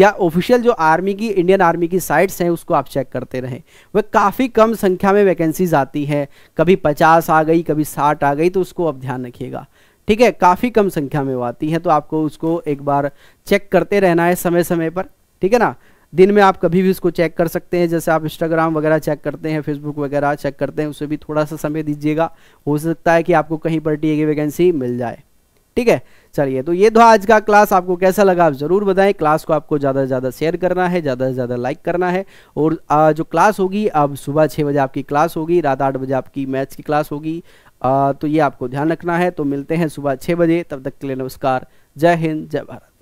या ऑफिशियल जो आर्मी की इंडियन आर्मी की साइट्स हैं उसको आप चेक करते रहें वह काफ़ी कम संख्या में वैकेंसीज आती हैं कभी पचास आ गई कभी साठ आ गई तो उसको आप ध्यान रखिएगा ठीक है काफ़ी कम संख्या में वो आती हैं तो आपको उसको एक बार चेक करते रहना है समय समय पर ठीक है ना दिन में आप कभी भी उसको चेक कर सकते हैं जैसे आप इंस्टाग्राम वगैरह चेक करते हैं फेसबुक वगैरह चेक करते हैं उसे भी थोड़ा सा समय दीजिएगा हो सकता है कि आपको कहीं पर टी की वैकेंसी मिल जाए ठीक है चलिए तो ये तो आज का क्लास आपको कैसा लगा आप ज़रूर बताएं क्लास को आपको ज़्यादा से ज़्यादा शेयर करना है ज़्यादा से ज़्यादा लाइक करना है और जो क्लास होगी अब सुबह छह बजे आपकी क्लास होगी रात आठ बजे आपकी मैथ्स की क्लास होगी तो ये आपको ध्यान रखना है तो मिलते हैं सुबह छह बजे तब तक के लिए नमस्कार जय हिंद जय भारत